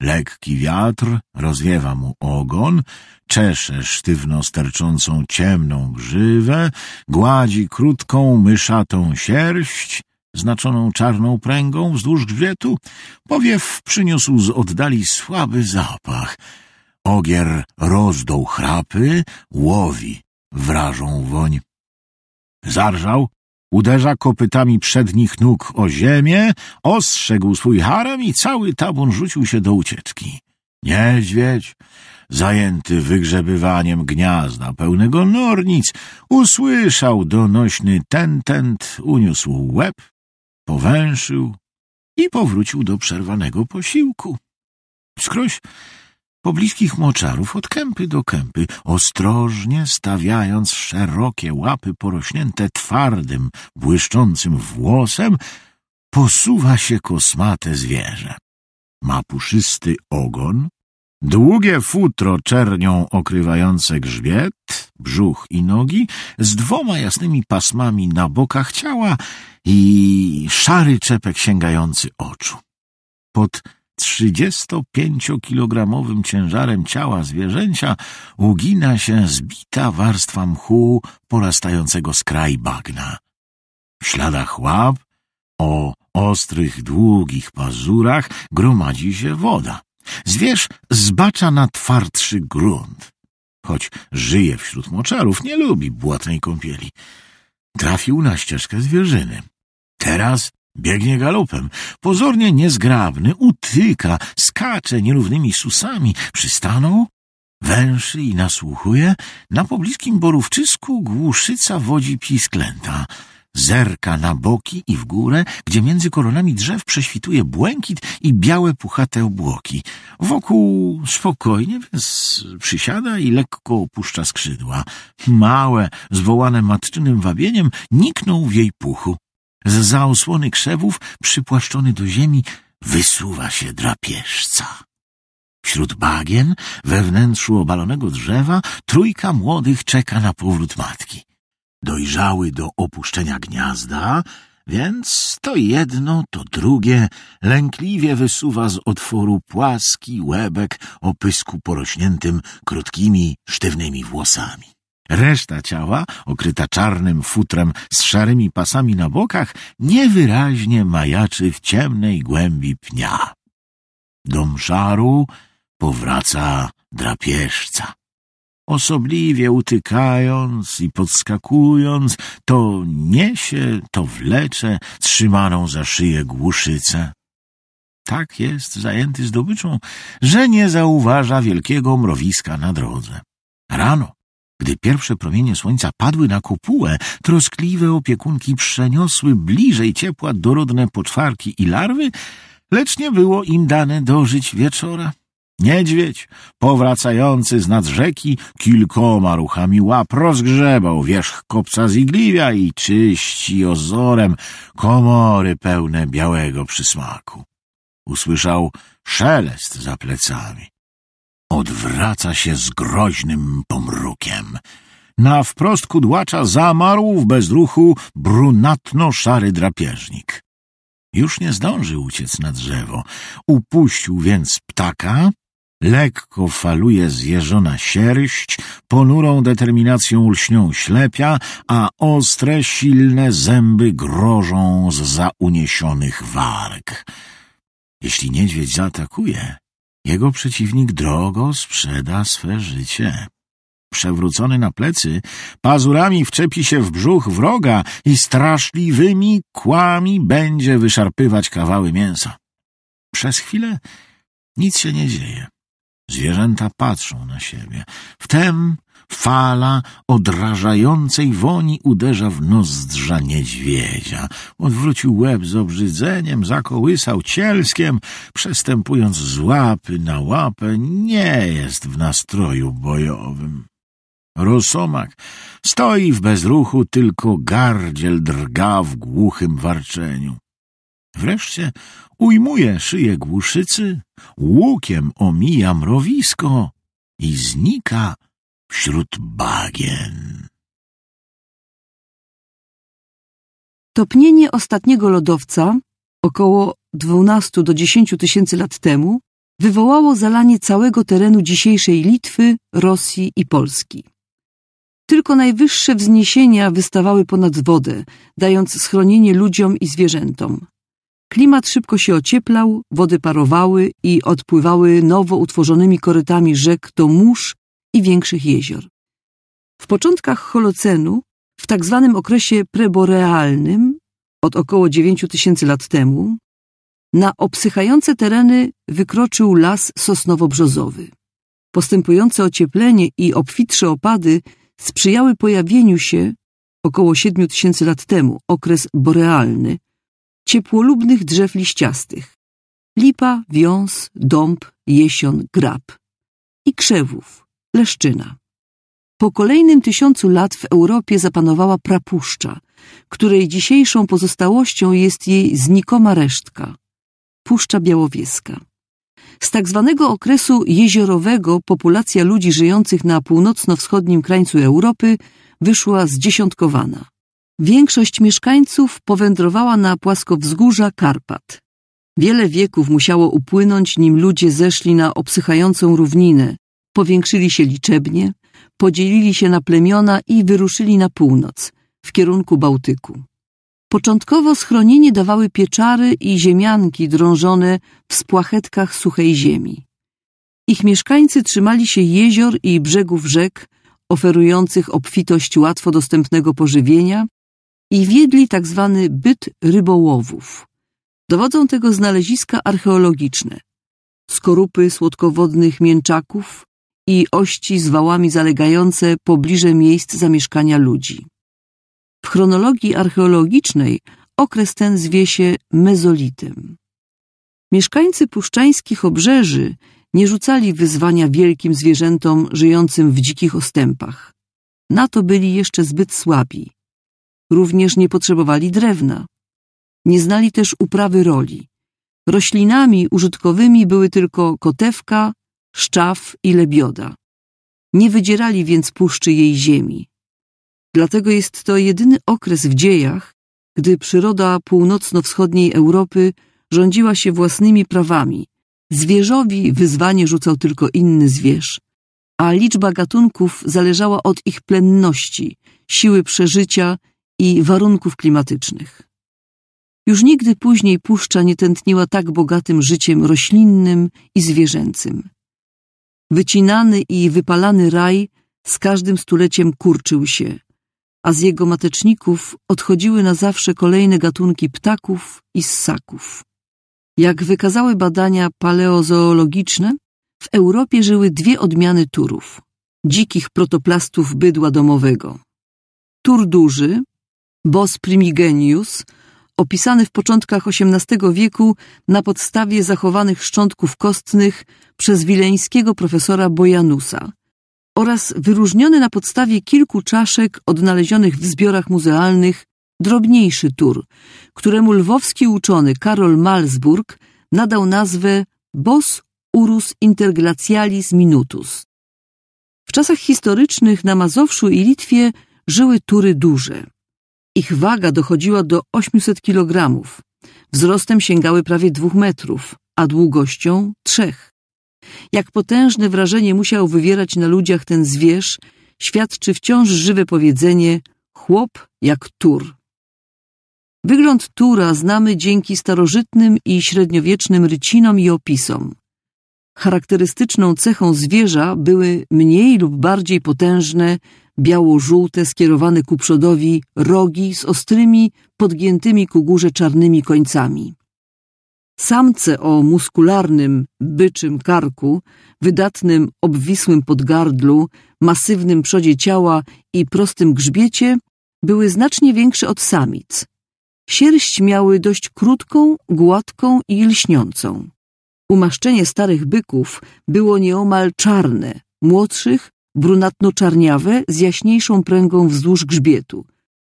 Lekki wiatr rozwiewa mu ogon, czesze sztywno sterczącą ciemną grzywę, gładzi krótką myszatą sierść, znaczoną czarną pręgą wzdłuż grzbietu, powiew przyniósł z oddali słaby zapach. Ogier rozdął chrapy, łowi wrażą woń. Zarżał, uderza kopytami przednich nóg o ziemię, ostrzegł swój harem i cały tabun rzucił się do ucieczki. Niedźwiedź, zajęty wygrzebywaniem gniazda pełnego nornic, usłyszał donośny tentent, uniósł łeb powęszył i powrócił do przerwanego posiłku. Skroś pobliskich moczarów od kępy do kępy, ostrożnie stawiając szerokie łapy porośnięte twardym, błyszczącym włosem, posuwa się kosmate zwierzę. Ma puszysty ogon, długie futro czernią okrywające grzbiet, brzuch i nogi, z dwoma jasnymi pasmami na bokach ciała i szary czepek sięgający oczu. Pod 35-kilogramowym ciężarem ciała zwierzęcia ugina się zbita warstwa mchu porastającego z kraj bagna. W śladach łap, o ostrych, długich pazurach gromadzi się woda. Zwierz zbacza na twardszy grunt choć żyje wśród moczarów, nie lubi błatnej kąpieli. Trafił na ścieżkę zwierzyny. Teraz biegnie galopem, pozornie niezgrabny, utyka, skacze nierównymi susami. Przystanął, węszy i nasłuchuje. Na pobliskim borówczysku głuszyca wodzi pisklęta. Zerka na boki i w górę, gdzie między koronami drzew prześwituje błękit i białe puchate obłoki. Wokół spokojnie, więc przysiada i lekko opuszcza skrzydła. Małe, zwołane matczynym wabieniem, nikną w jej puchu. Z zaosłony osłony krzewów, przypłaszczony do ziemi, wysuwa się drapieżca. Wśród bagien, we wnętrzu obalonego drzewa, trójka młodych czeka na powrót matki dojrzały do opuszczenia gniazda, więc to jedno, to drugie lękliwie wysuwa z otworu płaski łebek o pysku porośniętym krótkimi, sztywnymi włosami. Reszta ciała, okryta czarnym futrem z szarymi pasami na bokach, niewyraźnie majaczy w ciemnej głębi pnia. Do mszaru powraca drapieżca osobliwie utykając i podskakując, to niesie, to wlecze trzymaną za szyję głuszycę. Tak jest zajęty zdobyczą, że nie zauważa wielkiego mrowiska na drodze. Rano, gdy pierwsze promienie słońca padły na kopułę, troskliwe opiekunki przeniosły bliżej ciepła dorodne poczwarki i larwy, lecz nie było im dane dożyć wieczora. Niedźwiedź, powracający z nad rzeki, kilkoma ruchami łap rozgrzebał wierzch kopca z igliwia i czyści ozorem komory pełne białego przysmaku. Usłyszał szelest za plecami. Odwraca się z groźnym pomrukiem. Na wprost kudłacza zamarł w bezruchu brunatno-szary drapieżnik. Już nie zdążył uciec na drzewo. Upuścił więc ptaka Lekko faluje zjeżona sierść, ponurą determinacją lśnią ślepia, a ostre, silne zęby grożą z zauniesionych warg. Jeśli niedźwiedź zaatakuje, jego przeciwnik drogo sprzeda swe życie. Przewrócony na plecy, pazurami wczepi się w brzuch wroga i straszliwymi kłami będzie wyszarpywać kawały mięsa. Przez chwilę nic się nie dzieje. Zwierzęta patrzą na siebie. Wtem fala odrażającej woni uderza w nozdrza niedźwiedzia. Odwrócił łeb z obrzydzeniem, zakołysał cielskiem, przestępując z łapy na łapę, nie jest w nastroju bojowym. Rosomak stoi w bezruchu, tylko gardziel drga w głuchym warczeniu. Wreszcie ujmuje szyję głuszycy, łukiem omija mrowisko i znika wśród bagien. Topnienie ostatniego lodowca około 12 do 10 tysięcy lat temu wywołało zalanie całego terenu dzisiejszej Litwy, Rosji i Polski. Tylko najwyższe wzniesienia wystawały ponad wodę, dając schronienie ludziom i zwierzętom. Klimat szybko się ocieplał, wody parowały i odpływały nowo utworzonymi korytami rzek do mórz i większych jezior. W początkach Holocenu, w tak zwanym okresie preborealnym, od około 9 tysięcy lat temu, na obsychające tereny wykroczył las sosnowo-brzozowy. Postępujące ocieplenie i obfitsze opady sprzyjały pojawieniu się około 7 tysięcy lat temu okres borealny – ciepłolubnych drzew liściastych. Lipa, wiąz, dąb, jesion, grab. I krzewów, leszczyna. Po kolejnym tysiącu lat w Europie zapanowała prapuszcza, której dzisiejszą pozostałością jest jej znikoma resztka. Puszcza Białowieska. Z tak zwanego okresu jeziorowego populacja ludzi żyjących na północno-wschodnim krańcu Europy wyszła zdziesiątkowana. Większość mieszkańców powędrowała na płaskowzgórza Karpat. Wiele wieków musiało upłynąć, nim ludzie zeszli na obsychającą równinę, powiększyli się liczebnie, podzielili się na plemiona i wyruszyli na północ, w kierunku Bałtyku. Początkowo schronienie dawały pieczary i ziemianki drążone w spłachetkach suchej ziemi. Ich mieszkańcy trzymali się jezior i brzegów rzek, oferujących obfitość łatwo dostępnego pożywienia, i wiedli tzw. Tak byt rybołowów. Dowodzą tego znaleziska archeologiczne. Skorupy słodkowodnych mięczaków i ości z wałami zalegające pobliże miejsc zamieszkania ludzi. W chronologii archeologicznej okres ten zwie się mezolitem. Mieszkańcy puszczańskich obrzeży nie rzucali wyzwania wielkim zwierzętom żyjącym w dzikich ostępach. Na to byli jeszcze zbyt słabi. Również nie potrzebowali drewna. Nie znali też uprawy roli. Roślinami użytkowymi były tylko kotewka, szczaw i lebioda. Nie wydzierali więc puszczy jej ziemi. Dlatego jest to jedyny okres w dziejach, gdy przyroda północno-wschodniej Europy rządziła się własnymi prawami. Zwierzowi wyzwanie rzucał tylko inny zwierz, a liczba gatunków zależała od ich plenności, siły przeżycia i warunków klimatycznych. Już nigdy później puszcza nie tętniła tak bogatym życiem roślinnym i zwierzęcym. Wycinany i wypalany raj z każdym stuleciem kurczył się, a z jego mateczników odchodziły na zawsze kolejne gatunki ptaków i ssaków. Jak wykazały badania paleozoologiczne, w Europie żyły dwie odmiany turów: dzikich protoplastów bydła domowego. Tur duży, Bos primigenius, opisany w początkach XVIII wieku na podstawie zachowanych szczątków kostnych przez wileńskiego profesora Bojanusa oraz wyróżniony na podstawie kilku czaszek odnalezionych w zbiorach muzealnych drobniejszy tur, któremu lwowski uczony Karol Malsburg nadał nazwę Bos urus interglacialis minutus. W czasach historycznych na Mazowszu i Litwie żyły tury duże. Ich waga dochodziła do 800 kg, wzrostem sięgały prawie dwóch metrów, a długością trzech. Jak potężne wrażenie musiał wywierać na ludziach ten zwierz, świadczy wciąż żywe powiedzenie chłop jak tur. Wygląd tura znamy dzięki starożytnym i średniowiecznym rycinom i opisom. Charakterystyczną cechą zwierza były mniej lub bardziej potężne, biało-żółte skierowane ku przodowi rogi z ostrymi, podgiętymi ku górze czarnymi końcami. Samce o muskularnym, byczym karku, wydatnym, obwisłym podgardlu, masywnym przodzie ciała i prostym grzbiecie były znacznie większe od samic. Sierść miały dość krótką, gładką i lśniącą. Umaszczenie starych byków było nieomal czarne, młodszych brunatno-czarniawe z jaśniejszą pręgą wzdłuż grzbietu,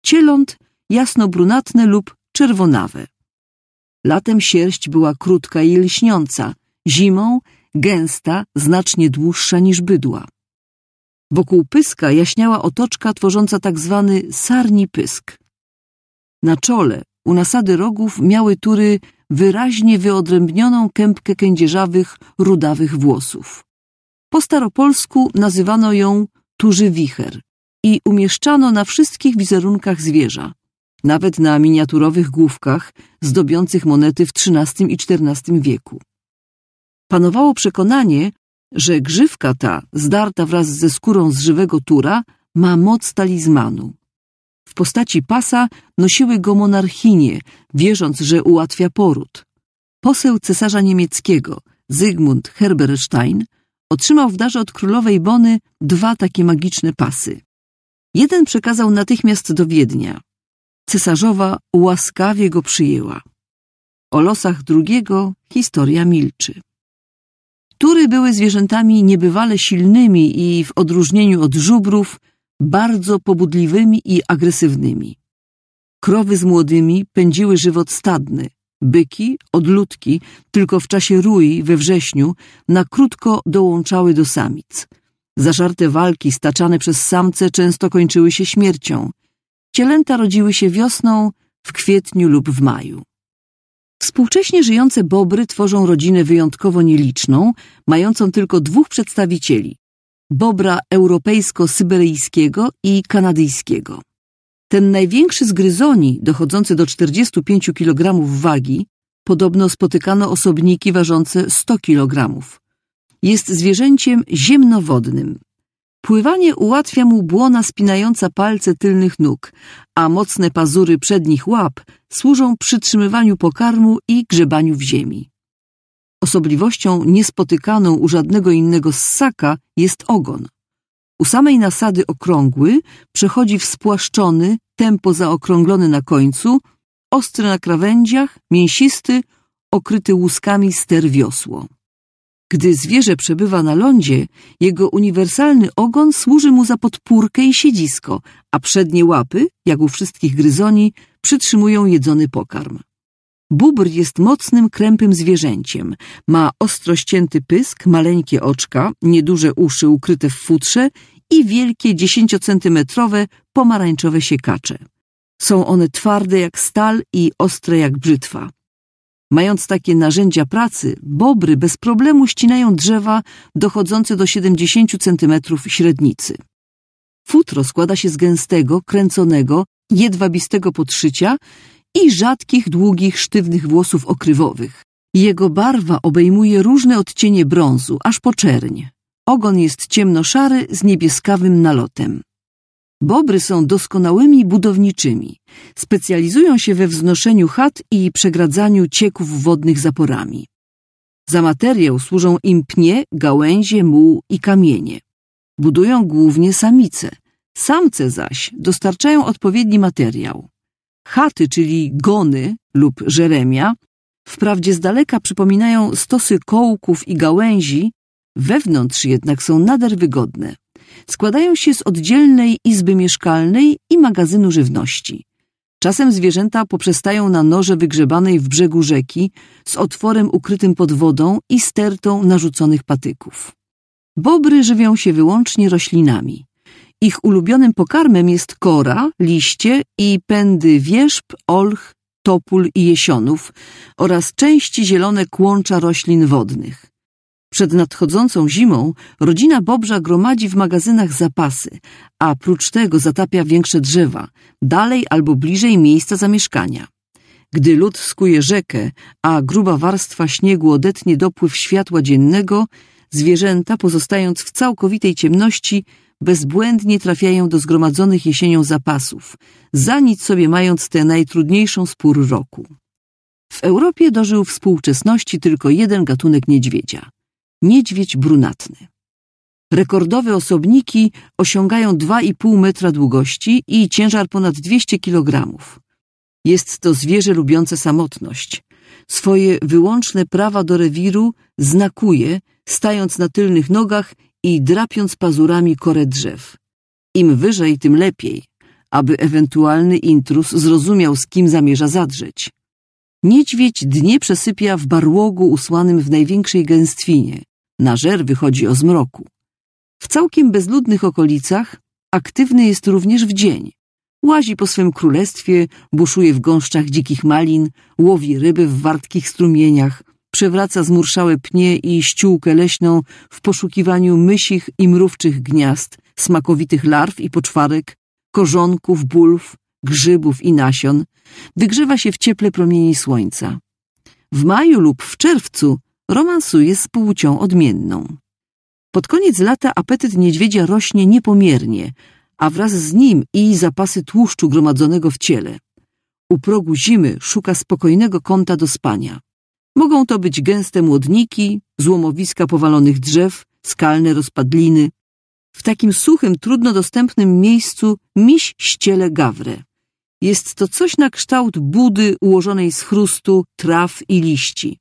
cieląt jasno-brunatne lub czerwonawe. Latem sierść była krótka i lśniąca, zimą gęsta, znacznie dłuższa niż bydła. Wokół pyska jaśniała otoczka tworząca tak zwany sarni pysk. Na czole, u nasady rogów, miały tury wyraźnie wyodrębnioną kępkę kędzierzawych, rudawych włosów. Po staropolsku nazywano ją tuży wicher i umieszczano na wszystkich wizerunkach zwierza, nawet na miniaturowych główkach zdobiących monety w XIII i XIV wieku. Panowało przekonanie, że grzywka ta, zdarta wraz ze skórą z żywego tura, ma moc talizmanu. W postaci pasa nosiły go monarchinie, wierząc, że ułatwia poród. Poseł cesarza niemieckiego, Zygmunt Herberstein, Otrzymał w darze od królowej Bony dwa takie magiczne pasy. Jeden przekazał natychmiast do Wiednia. Cesarzowa łaskawie go przyjęła. O losach drugiego historia milczy. Tury były zwierzętami niebywale silnymi i w odróżnieniu od żubrów bardzo pobudliwymi i agresywnymi. Krowy z młodymi pędziły żywot stadny, Byki, odludki, tylko w czasie rui we wrześniu, na krótko dołączały do samic. Zaszarte walki staczane przez samce często kończyły się śmiercią. Cielęta rodziły się wiosną, w kwietniu lub w maju. Współcześnie żyjące bobry tworzą rodzinę wyjątkowo nieliczną, mającą tylko dwóch przedstawicieli bobra europejsko-syberyjskiego i kanadyjskiego. Ten największy z gryzoni, dochodzący do 45 kg wagi, podobno spotykano osobniki ważące 100 kg. Jest zwierzęciem ziemnowodnym. Pływanie ułatwia mu błona spinająca palce tylnych nóg, a mocne pazury przednich łap służą przytrzymywaniu pokarmu i grzebaniu w ziemi. Osobliwością niespotykaną u żadnego innego ssaka jest ogon. U samej nasady okrągły przechodzi spłaszczony, tempo zaokrąglony na końcu, ostry na krawędziach, mięsisty, okryty łuskami ster wiosło. Gdy zwierzę przebywa na lądzie, jego uniwersalny ogon służy mu za podpórkę i siedzisko, a przednie łapy, jak u wszystkich gryzoni, przytrzymują jedzony pokarm. Bóbr jest mocnym, krępym zwierzęciem. Ma ostro ścięty pysk, maleńkie oczka, nieduże uszy ukryte w futrze i wielkie dziesięciocentymetrowe pomarańczowe siekacze. Są one twarde jak stal i ostre jak brzytwa. Mając takie narzędzia pracy, bobry bez problemu ścinają drzewa dochodzące do 70 cm średnicy. Futro składa się z gęstego, kręconego, jedwabistego podszycia i rzadkich, długich, sztywnych włosów okrywowych. Jego barwa obejmuje różne odcienie brązu, aż po czerń. Ogon jest ciemnoszary z niebieskawym nalotem. Bobry są doskonałymi budowniczymi. Specjalizują się we wznoszeniu chat i przegradzaniu cieków wodnych zaporami. Za materiał służą im pnie, gałęzie, muł i kamienie. Budują głównie samice. Samce zaś dostarczają odpowiedni materiał. Chaty, czyli gony lub żeremia, wprawdzie z daleka przypominają stosy kołków i gałęzi, wewnątrz jednak są nader wygodne. Składają się z oddzielnej izby mieszkalnej i magazynu żywności. Czasem zwierzęta poprzestają na norze wygrzebanej w brzegu rzeki z otworem ukrytym pod wodą i stertą narzuconych patyków. Bobry żywią się wyłącznie roślinami. Ich ulubionym pokarmem jest kora, liście i pędy wierzb, olch, topól i jesionów oraz części zielone kłącza roślin wodnych. Przed nadchodzącą zimą rodzina Bobrza gromadzi w magazynach zapasy, a prócz tego zatapia większe drzewa, dalej albo bliżej miejsca zamieszkania. Gdy lód skuje rzekę, a gruba warstwa śniegu odetnie dopływ światła dziennego, zwierzęta, pozostając w całkowitej ciemności, bezbłędnie trafiają do zgromadzonych jesienią zapasów, za nic sobie mając tę najtrudniejszą spór roku. W Europie dożył współczesności tylko jeden gatunek niedźwiedzia niedźwiedź brunatny. Rekordowe osobniki osiągają 2,5 metra długości i ciężar ponad 200 kg. Jest to zwierzę lubiące samotność. Swoje wyłączne prawa do rewiru znakuje, stając na tylnych nogach i drapiąc pazurami korę drzew. Im wyżej, tym lepiej, aby ewentualny intrus zrozumiał, z kim zamierza zadrzeć. Niedźwiedź dnie przesypia w barłogu usłanym w największej gęstwinie. Na żer wychodzi o zmroku. W całkiem bezludnych okolicach aktywny jest również w dzień. Łazi po swym królestwie, buszuje w gąszczach dzikich malin, łowi ryby w wartkich strumieniach, przewraca zmurszałe pnie i ściółkę leśną w poszukiwaniu mysich i mrówczych gniazd, smakowitych larw i poczwarek, korzonków, bulw, grzybów i nasion, wygrzewa się w cieple promieni słońca. W maju lub w czerwcu romansuje z płcią odmienną. Pod koniec lata apetyt niedźwiedzia rośnie niepomiernie, a wraz z nim i zapasy tłuszczu gromadzonego w ciele. U progu zimy szuka spokojnego kąta do spania. Mogą to być gęste młodniki, złomowiska powalonych drzew, skalne rozpadliny. W takim suchym, trudno dostępnym miejscu miś ściele gawrę. Jest to coś na kształt budy ułożonej z chrustu, traw i liści.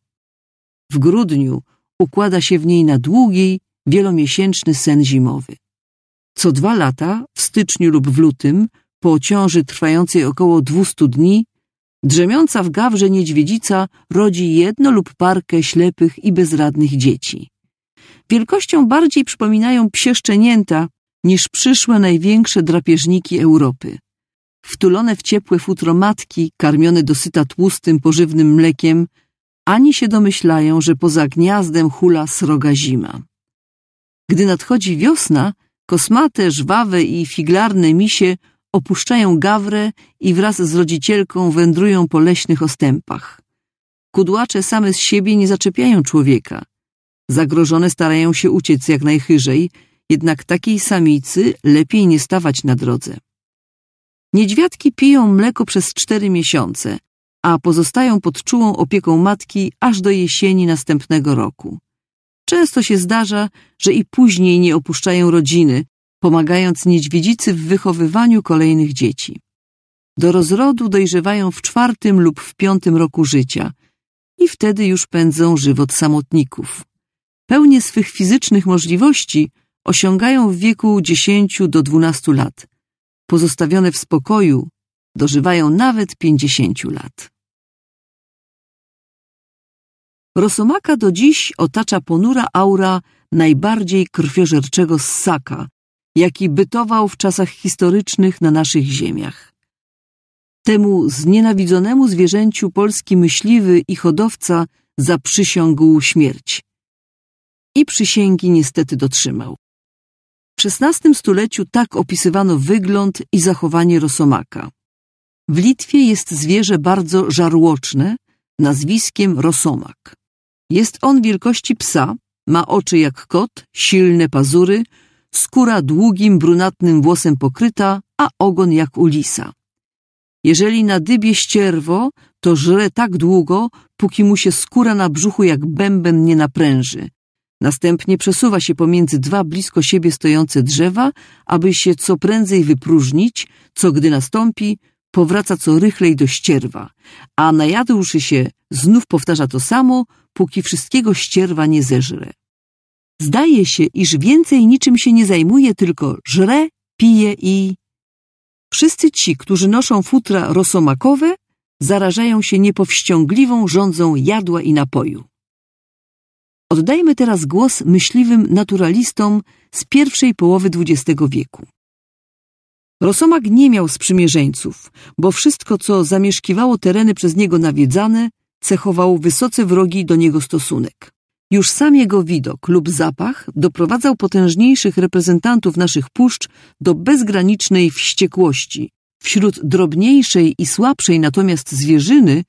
W grudniu układa się w niej na długi, wielomiesięczny sen zimowy. Co dwa lata, w styczniu lub w lutym, po ciąży trwającej około 200 dni, Drzemiąca w gawrze niedźwiedzica rodzi jedno lub parkę ślepych i bezradnych dzieci. Wielkością bardziej przypominają psie szczenięta niż przyszłe największe drapieżniki Europy. Wtulone w ciepłe futro matki, karmione dosyta tłustym, pożywnym mlekiem, ani się domyślają, że poza gniazdem hula sroga zima. Gdy nadchodzi wiosna, kosmate, żwawe i figlarne misie opuszczają gawrę i wraz z rodzicielką wędrują po leśnych ostępach. Kudłacze same z siebie nie zaczepiają człowieka. Zagrożone starają się uciec jak najchyżej, jednak takiej samicy lepiej nie stawać na drodze. Niedźwiadki piją mleko przez cztery miesiące, a pozostają pod czułą opieką matki aż do jesieni następnego roku. Często się zdarza, że i później nie opuszczają rodziny, pomagając niedźwiedzicy w wychowywaniu kolejnych dzieci. Do rozrodu dojrzewają w czwartym lub w piątym roku życia i wtedy już pędzą żywot samotników. Pełnie swych fizycznych możliwości osiągają w wieku 10 do 12 lat. Pozostawione w spokoju dożywają nawet 50 lat. Rosomaka do dziś otacza ponura aura najbardziej krwiożerczego ssaka, jaki bytował w czasach historycznych na naszych ziemiach. Temu znienawidzonemu zwierzęciu polski myśliwy i hodowca zaprzysiągł śmierć. I przysięgi niestety dotrzymał. W XVI stuleciu tak opisywano wygląd i zachowanie rosomaka. W Litwie jest zwierzę bardzo żarłoczne, nazwiskiem rosomak. Jest on wielkości psa, ma oczy jak kot, silne pazury, skóra długim, brunatnym włosem pokryta, a ogon jak u lisa. Jeżeli na dybie ścierwo, to żre tak długo, póki mu się skóra na brzuchu jak bęben nie napręży. Następnie przesuwa się pomiędzy dwa blisko siebie stojące drzewa, aby się co prędzej wypróżnić, co gdy nastąpi, powraca co rychlej do ścierwa, a najadłszy się znów powtarza to samo, póki wszystkiego ścierwa nie zeżre. Zdaje się, iż więcej niczym się nie zajmuje, tylko żre, pije i... Wszyscy ci, którzy noszą futra rosomakowe, zarażają się niepowściągliwą rządzą jadła i napoju. Oddajmy teraz głos myśliwym naturalistom z pierwszej połowy XX wieku. Rosomak nie miał sprzymierzeńców, bo wszystko, co zamieszkiwało tereny przez niego nawiedzane, cechował wysoce wrogi do niego stosunek. Już sam jego widok lub zapach doprowadzał potężniejszych reprezentantów naszych puszcz do bezgranicznej wściekłości. Wśród drobniejszej i słabszej natomiast zwierzyny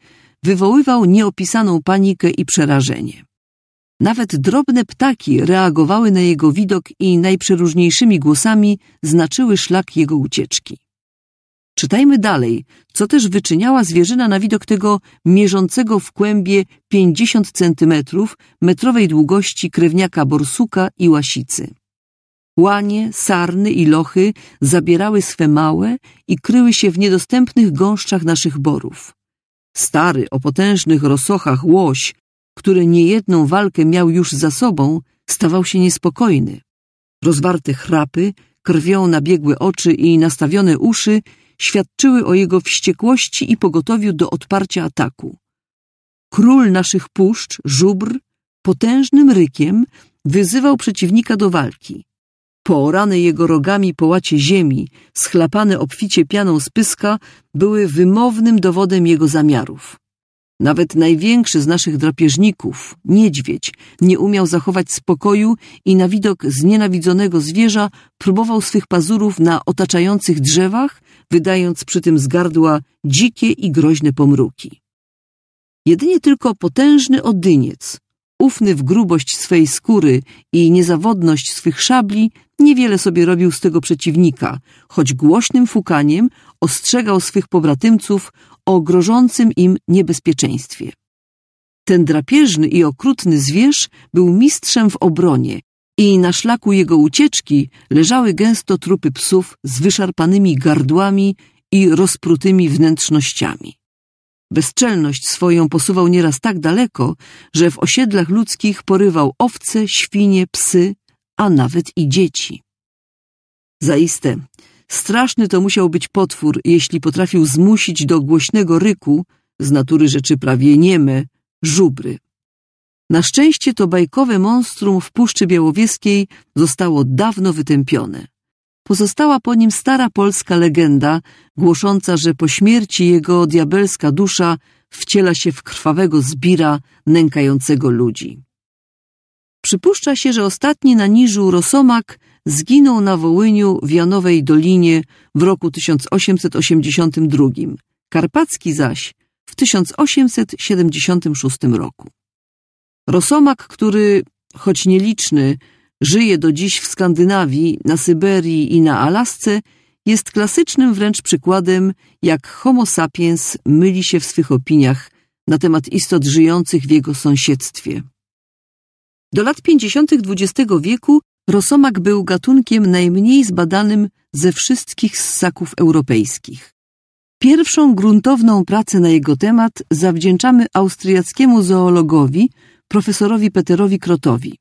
wywoływał nieopisaną panikę i przerażenie. Nawet drobne ptaki reagowały na jego widok i najprzeróżniejszymi głosami znaczyły szlak jego ucieczki. Czytajmy dalej, co też wyczyniała zwierzyna na widok tego mierzącego w kłębie 50 centymetrów metrowej długości krewniaka borsuka i łasicy. Łanie, sarny i lochy zabierały swe małe i kryły się w niedostępnych gąszczach naszych borów. Stary, o potężnych rosochach łoś, który niejedną walkę miał już za sobą, stawał się niespokojny. Rozwarte chrapy, krwią nabiegłe oczy i nastawione uszy świadczyły o jego wściekłości i pogotowiu do odparcia ataku. Król naszych puszcz, żubr, potężnym rykiem wyzywał przeciwnika do walki. Poorane jego rogami połacie ziemi, schlapane obficie pianą z pyska, były wymownym dowodem jego zamiarów. Nawet największy z naszych drapieżników, niedźwiedź, nie umiał zachować spokoju i na widok znienawidzonego zwierza próbował swych pazurów na otaczających drzewach, wydając przy tym z gardła dzikie i groźne pomruki. Jedynie tylko potężny odyniec, ufny w grubość swej skóry i niezawodność swych szabli, niewiele sobie robił z tego przeciwnika, choć głośnym fukaniem ostrzegał swych pobratymców o grożącym im niebezpieczeństwie. Ten drapieżny i okrutny zwierz był mistrzem w obronie i na szlaku jego ucieczki leżały gęsto trupy psów z wyszarpanymi gardłami i rozprutymi wnętrznościami. Bezczelność swoją posuwał nieraz tak daleko, że w osiedlach ludzkich porywał owce, świnie, psy, a nawet i dzieci. Zaiste, Straszny to musiał być potwór, jeśli potrafił zmusić do głośnego ryku, z natury rzeczy prawie nieme, żubry. Na szczęście to bajkowe monstrum w Puszczy Białowieskiej zostało dawno wytępione. Pozostała po nim stara polska legenda, głosząca, że po śmierci jego diabelska dusza wciela się w krwawego zbira nękającego ludzi. Przypuszcza się, że ostatni na niżu rosomak zginął na Wołyniu w Janowej Dolinie w roku 1882, Karpacki zaś w 1876 roku. Rosomak, który, choć nieliczny, żyje do dziś w Skandynawii, na Syberii i na Alasce, jest klasycznym wręcz przykładem, jak Homo sapiens myli się w swych opiniach na temat istot żyjących w jego sąsiedztwie. Do lat 50. XX wieku Rosomak był gatunkiem najmniej zbadanym ze wszystkich ssaków europejskich. Pierwszą gruntowną pracę na jego temat zawdzięczamy austriackiemu zoologowi, profesorowi Peterowi Krotowi.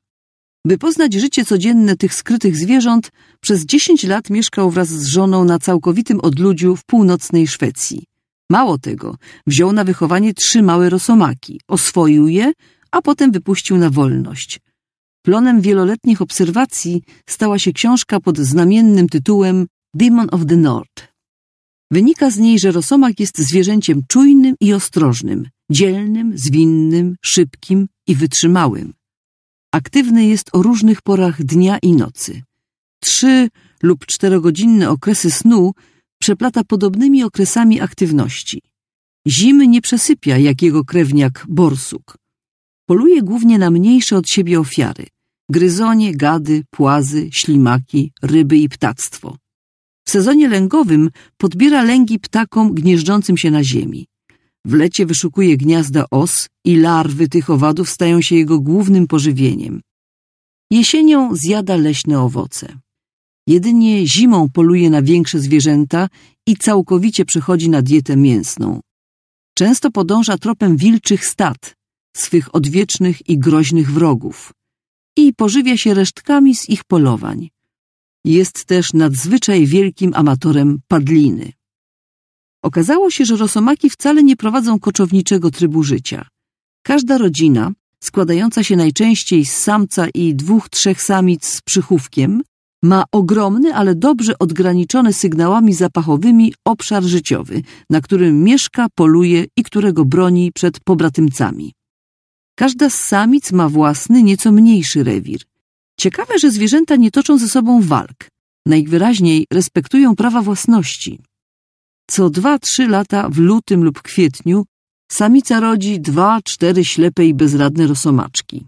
By poznać życie codzienne tych skrytych zwierząt, przez 10 lat mieszkał wraz z żoną na całkowitym odludziu w północnej Szwecji. Mało tego, wziął na wychowanie trzy małe rosomaki, oswoił je, a potem wypuścił na wolność. Plonem wieloletnich obserwacji stała się książka pod znamiennym tytułem Demon of the North. Wynika z niej, że rosomak jest zwierzęciem czujnym i ostrożnym, dzielnym, zwinnym, szybkim i wytrzymałym. Aktywny jest o różnych porach dnia i nocy. Trzy lub czterogodzinne okresy snu przeplata podobnymi okresami aktywności. Zimy nie przesypia jak jego krewniak borsuk. Poluje głównie na mniejsze od siebie ofiary – gryzonie, gady, płazy, ślimaki, ryby i ptactwo. W sezonie lęgowym podbiera lęgi ptakom gnieżdżącym się na ziemi. W lecie wyszukuje gniazda os i larwy tych owadów stają się jego głównym pożywieniem. Jesienią zjada leśne owoce. Jedynie zimą poluje na większe zwierzęta i całkowicie przechodzi na dietę mięsną. Często podąża tropem wilczych stad, swych odwiecznych i groźnych wrogów i pożywia się resztkami z ich polowań. Jest też nadzwyczaj wielkim amatorem padliny. Okazało się, że rosomaki wcale nie prowadzą koczowniczego trybu życia. Każda rodzina, składająca się najczęściej z samca i dwóch, trzech samic z przychówkiem, ma ogromny, ale dobrze odgraniczony sygnałami zapachowymi obszar życiowy, na którym mieszka, poluje i którego broni przed pobratymcami. Każda z samic ma własny, nieco mniejszy rewir. Ciekawe, że zwierzęta nie toczą ze sobą walk. Najwyraźniej respektują prawa własności. Co 2-3 lata w lutym lub kwietniu samica rodzi 2-4 ślepe i bezradne rosomaczki.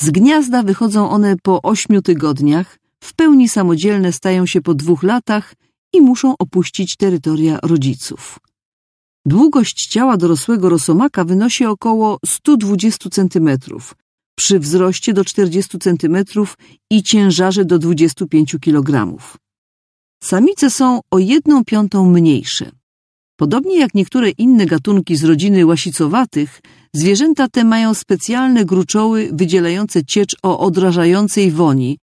Z gniazda wychodzą one po 8 tygodniach, w pełni samodzielne stają się po dwóch latach i muszą opuścić terytoria rodziców. Długość ciała dorosłego rosomaka wynosi około 120 cm, przy wzroście do 40 cm i ciężarze do 25 kg. Samice są o 1 piątą mniejsze. Podobnie jak niektóre inne gatunki z rodziny łasicowatych, zwierzęta te mają specjalne gruczoły wydzielające ciecz o odrażającej woni,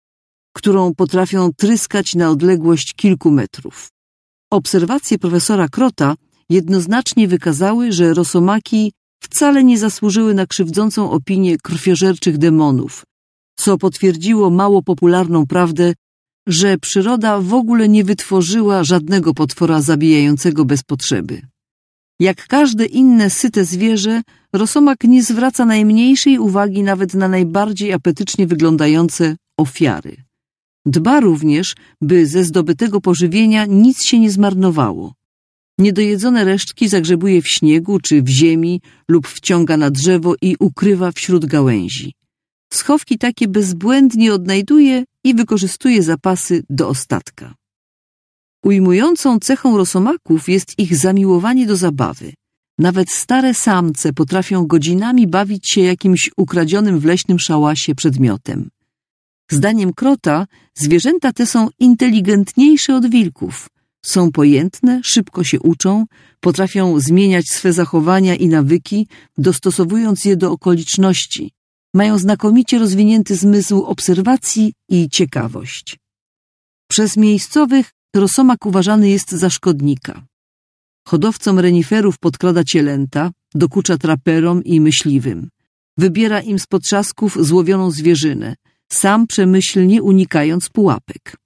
którą potrafią tryskać na odległość kilku metrów. Obserwacje profesora Krota jednoznacznie wykazały, że rosomaki wcale nie zasłużyły na krzywdzącą opinię krwiożerczych demonów, co potwierdziło mało popularną prawdę, że przyroda w ogóle nie wytworzyła żadnego potwora zabijającego bez potrzeby. Jak każde inne syte zwierzę, rosomak nie zwraca najmniejszej uwagi nawet na najbardziej apetycznie wyglądające ofiary. Dba również, by ze zdobytego pożywienia nic się nie zmarnowało. Niedojedzone resztki zagrzebuje w śniegu czy w ziemi lub wciąga na drzewo i ukrywa wśród gałęzi. Schowki takie bezbłędnie odnajduje i wykorzystuje zapasy do ostatka. Ujmującą cechą rosomaków jest ich zamiłowanie do zabawy. Nawet stare samce potrafią godzinami bawić się jakimś ukradzionym w leśnym szałasie przedmiotem. Zdaniem Krota zwierzęta te są inteligentniejsze od wilków – są pojętne, szybko się uczą, potrafią zmieniać swe zachowania i nawyki, dostosowując je do okoliczności. Mają znakomicie rozwinięty zmysł obserwacji i ciekawość. Przez miejscowych rosomak uważany jest za szkodnika. Hodowcom reniferów podkrada cielęta, dokucza traperom i myśliwym. Wybiera im z potrzasków złowioną zwierzynę, sam przemyślnie unikając pułapek.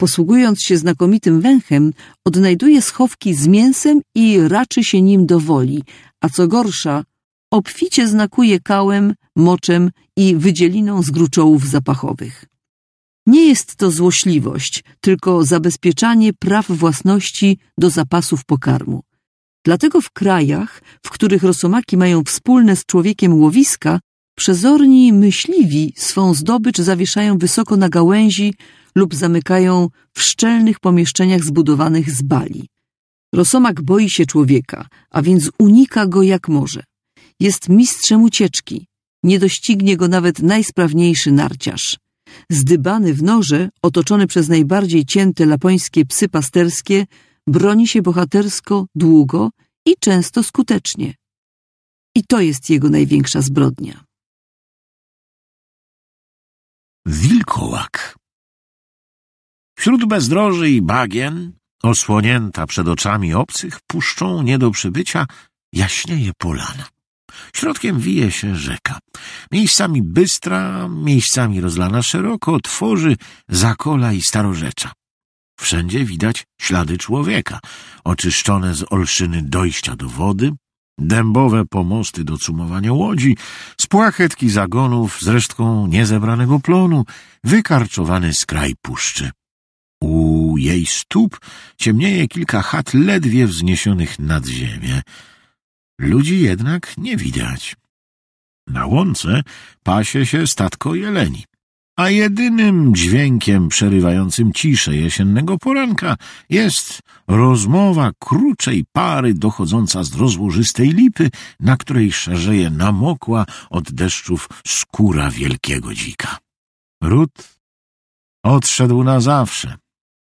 Posługując się znakomitym węchem, odnajduje schowki z mięsem i raczy się nim do woli, a co gorsza, obficie znakuje kałem, moczem i wydzieliną z gruczołów zapachowych. Nie jest to złośliwość, tylko zabezpieczanie praw własności do zapasów pokarmu. Dlatego w krajach, w których rosomaki mają wspólne z człowiekiem łowiska, przezorni myśliwi swą zdobycz zawieszają wysoko na gałęzi lub zamykają w szczelnych pomieszczeniach zbudowanych z bali. Rosomak boi się człowieka, a więc unika go jak może. Jest mistrzem ucieczki. Nie doścignie go nawet najsprawniejszy narciarz. Zdybany w noże, otoczony przez najbardziej cięte lapońskie psy pasterskie, broni się bohatersko, długo i często skutecznie. I to jest jego największa zbrodnia. Wilkołak Wśród bezdroży i bagien, osłonięta przed oczami obcych, puszczą nie do przybycia jaśnieje polana. Środkiem wije się rzeka. Miejscami bystra, miejscami rozlana szeroko, tworzy zakola i starorzecza. Wszędzie widać ślady człowieka, oczyszczone z olszyny dojścia do wody, dębowe pomosty do cumowania łodzi, spłachetki zagonów z resztką niezebranego plonu, wykarczowany skraj puszczy. U jej stóp ciemnieje kilka chat ledwie wzniesionych nad ziemię. Ludzi jednak nie widać. Na łące pasie się statko jeleni, a jedynym dźwiękiem przerywającym ciszę jesiennego poranka jest rozmowa kruczej pary dochodząca z rozłożystej lipy, na której szerzeje namokła od deszczów skóra wielkiego dzika. Ród odszedł na zawsze —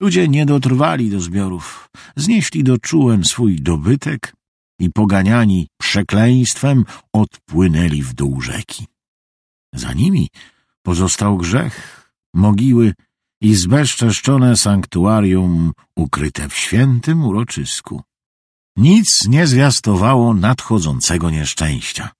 Ludzie nie dotrwali do zbiorów, znieśli do czułem swój dobytek i poganiani przekleństwem odpłynęli w dół rzeki. Za nimi pozostał grzech, mogiły i zbezczeszczone sanktuarium ukryte w świętym uroczysku. Nic nie zwiastowało nadchodzącego nieszczęścia.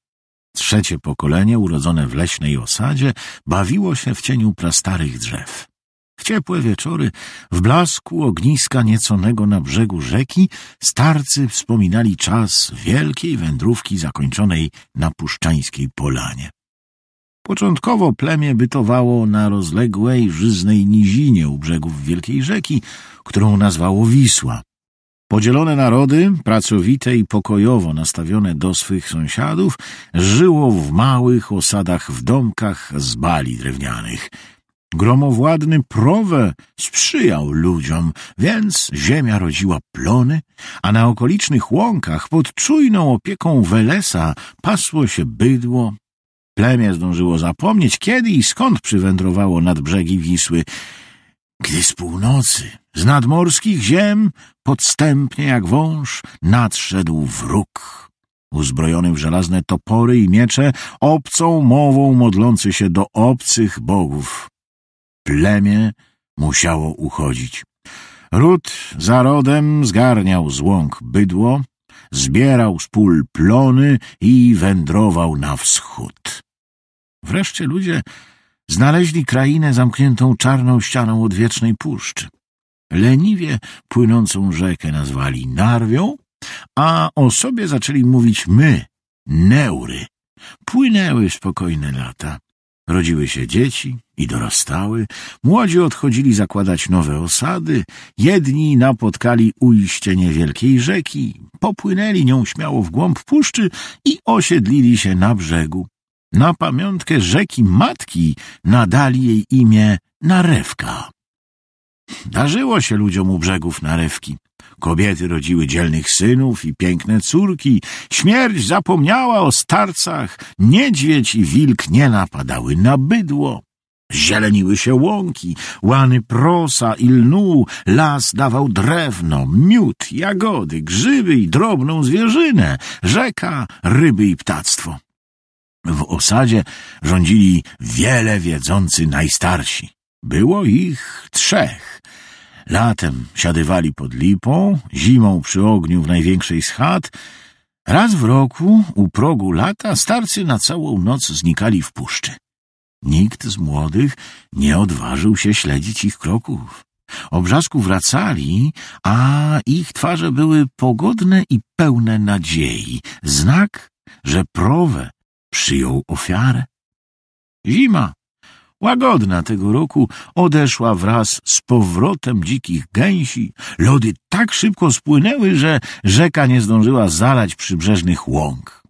Trzecie pokolenie, urodzone w leśnej osadzie, bawiło się w cieniu prastarych drzew. W ciepłe wieczory, w blasku ogniska nieconego na brzegu rzeki, starcy wspominali czas wielkiej wędrówki zakończonej na puszczańskiej polanie. Początkowo plemię bytowało na rozległej, żyznej nizinie u brzegów wielkiej rzeki, którą nazwało Wisła. Podzielone narody, pracowite i pokojowo nastawione do swych sąsiadów, żyło w małych osadach w domkach z bali drewnianych – Gromowładny Prowe sprzyjał ludziom, więc ziemia rodziła plony, a na okolicznych łąkach pod czujną opieką Welesa pasło się bydło. Plemię zdążyło zapomnieć, kiedy i skąd przywędrowało nad brzegi Wisły, gdy z północy, z nadmorskich ziem, podstępnie jak wąż, nadszedł wróg uzbrojony w żelazne topory i miecze, obcą mową modlący się do obcych bogów. Plemię musiało uchodzić. Ród za rodem zgarniał z łąk bydło, zbierał z pól plony i wędrował na wschód. Wreszcie ludzie znaleźli krainę zamkniętą czarną ścianą odwiecznej puszczy. Leniwie płynącą rzekę nazwali Narwią, a o sobie zaczęli mówić my, Neury. Płynęły spokojne lata. Rodziły się dzieci i dorastały, młodzi odchodzili zakładać nowe osady, jedni napotkali ujście niewielkiej rzeki, popłynęli nią śmiało w głąb puszczy i osiedlili się na brzegu. Na pamiątkę rzeki matki nadali jej imię Narewka. Darzyło się ludziom u brzegów narewki. Kobiety rodziły dzielnych synów i piękne córki. Śmierć zapomniała o starcach. Niedźwiedź i wilk nie napadały na bydło. Zieleniły się łąki, łany prosa i lnu, las dawał drewno, miód, jagody, grzyby i drobną zwierzynę, rzeka, ryby i ptactwo. W osadzie rządzili wiele wiedzący najstarsi. Było ich trzech. Latem siadywali pod lipą, zimą przy ogniu w największej z chat. Raz w roku, u progu lata, starcy na całą noc znikali w puszczy. Nikt z młodych nie odważył się śledzić ich kroków. Obrzasku wracali, a ich twarze były pogodne i pełne nadziei. Znak, że prowę przyjął ofiarę. Zima Łagodna tego roku odeszła wraz z powrotem dzikich gęsi. Lody tak szybko spłynęły, że rzeka nie zdążyła zalać przybrzeżnych łąk.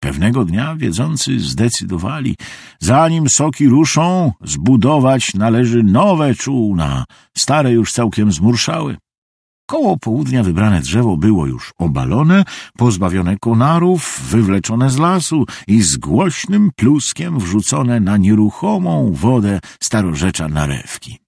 Pewnego dnia wiedzący zdecydowali, zanim soki ruszą, zbudować należy nowe czółna, stare już całkiem zmurszały. Koło południa wybrane drzewo było już obalone, pozbawione konarów, wywleczone z lasu i z głośnym pluskiem wrzucone na nieruchomą wodę starorzecza narewki.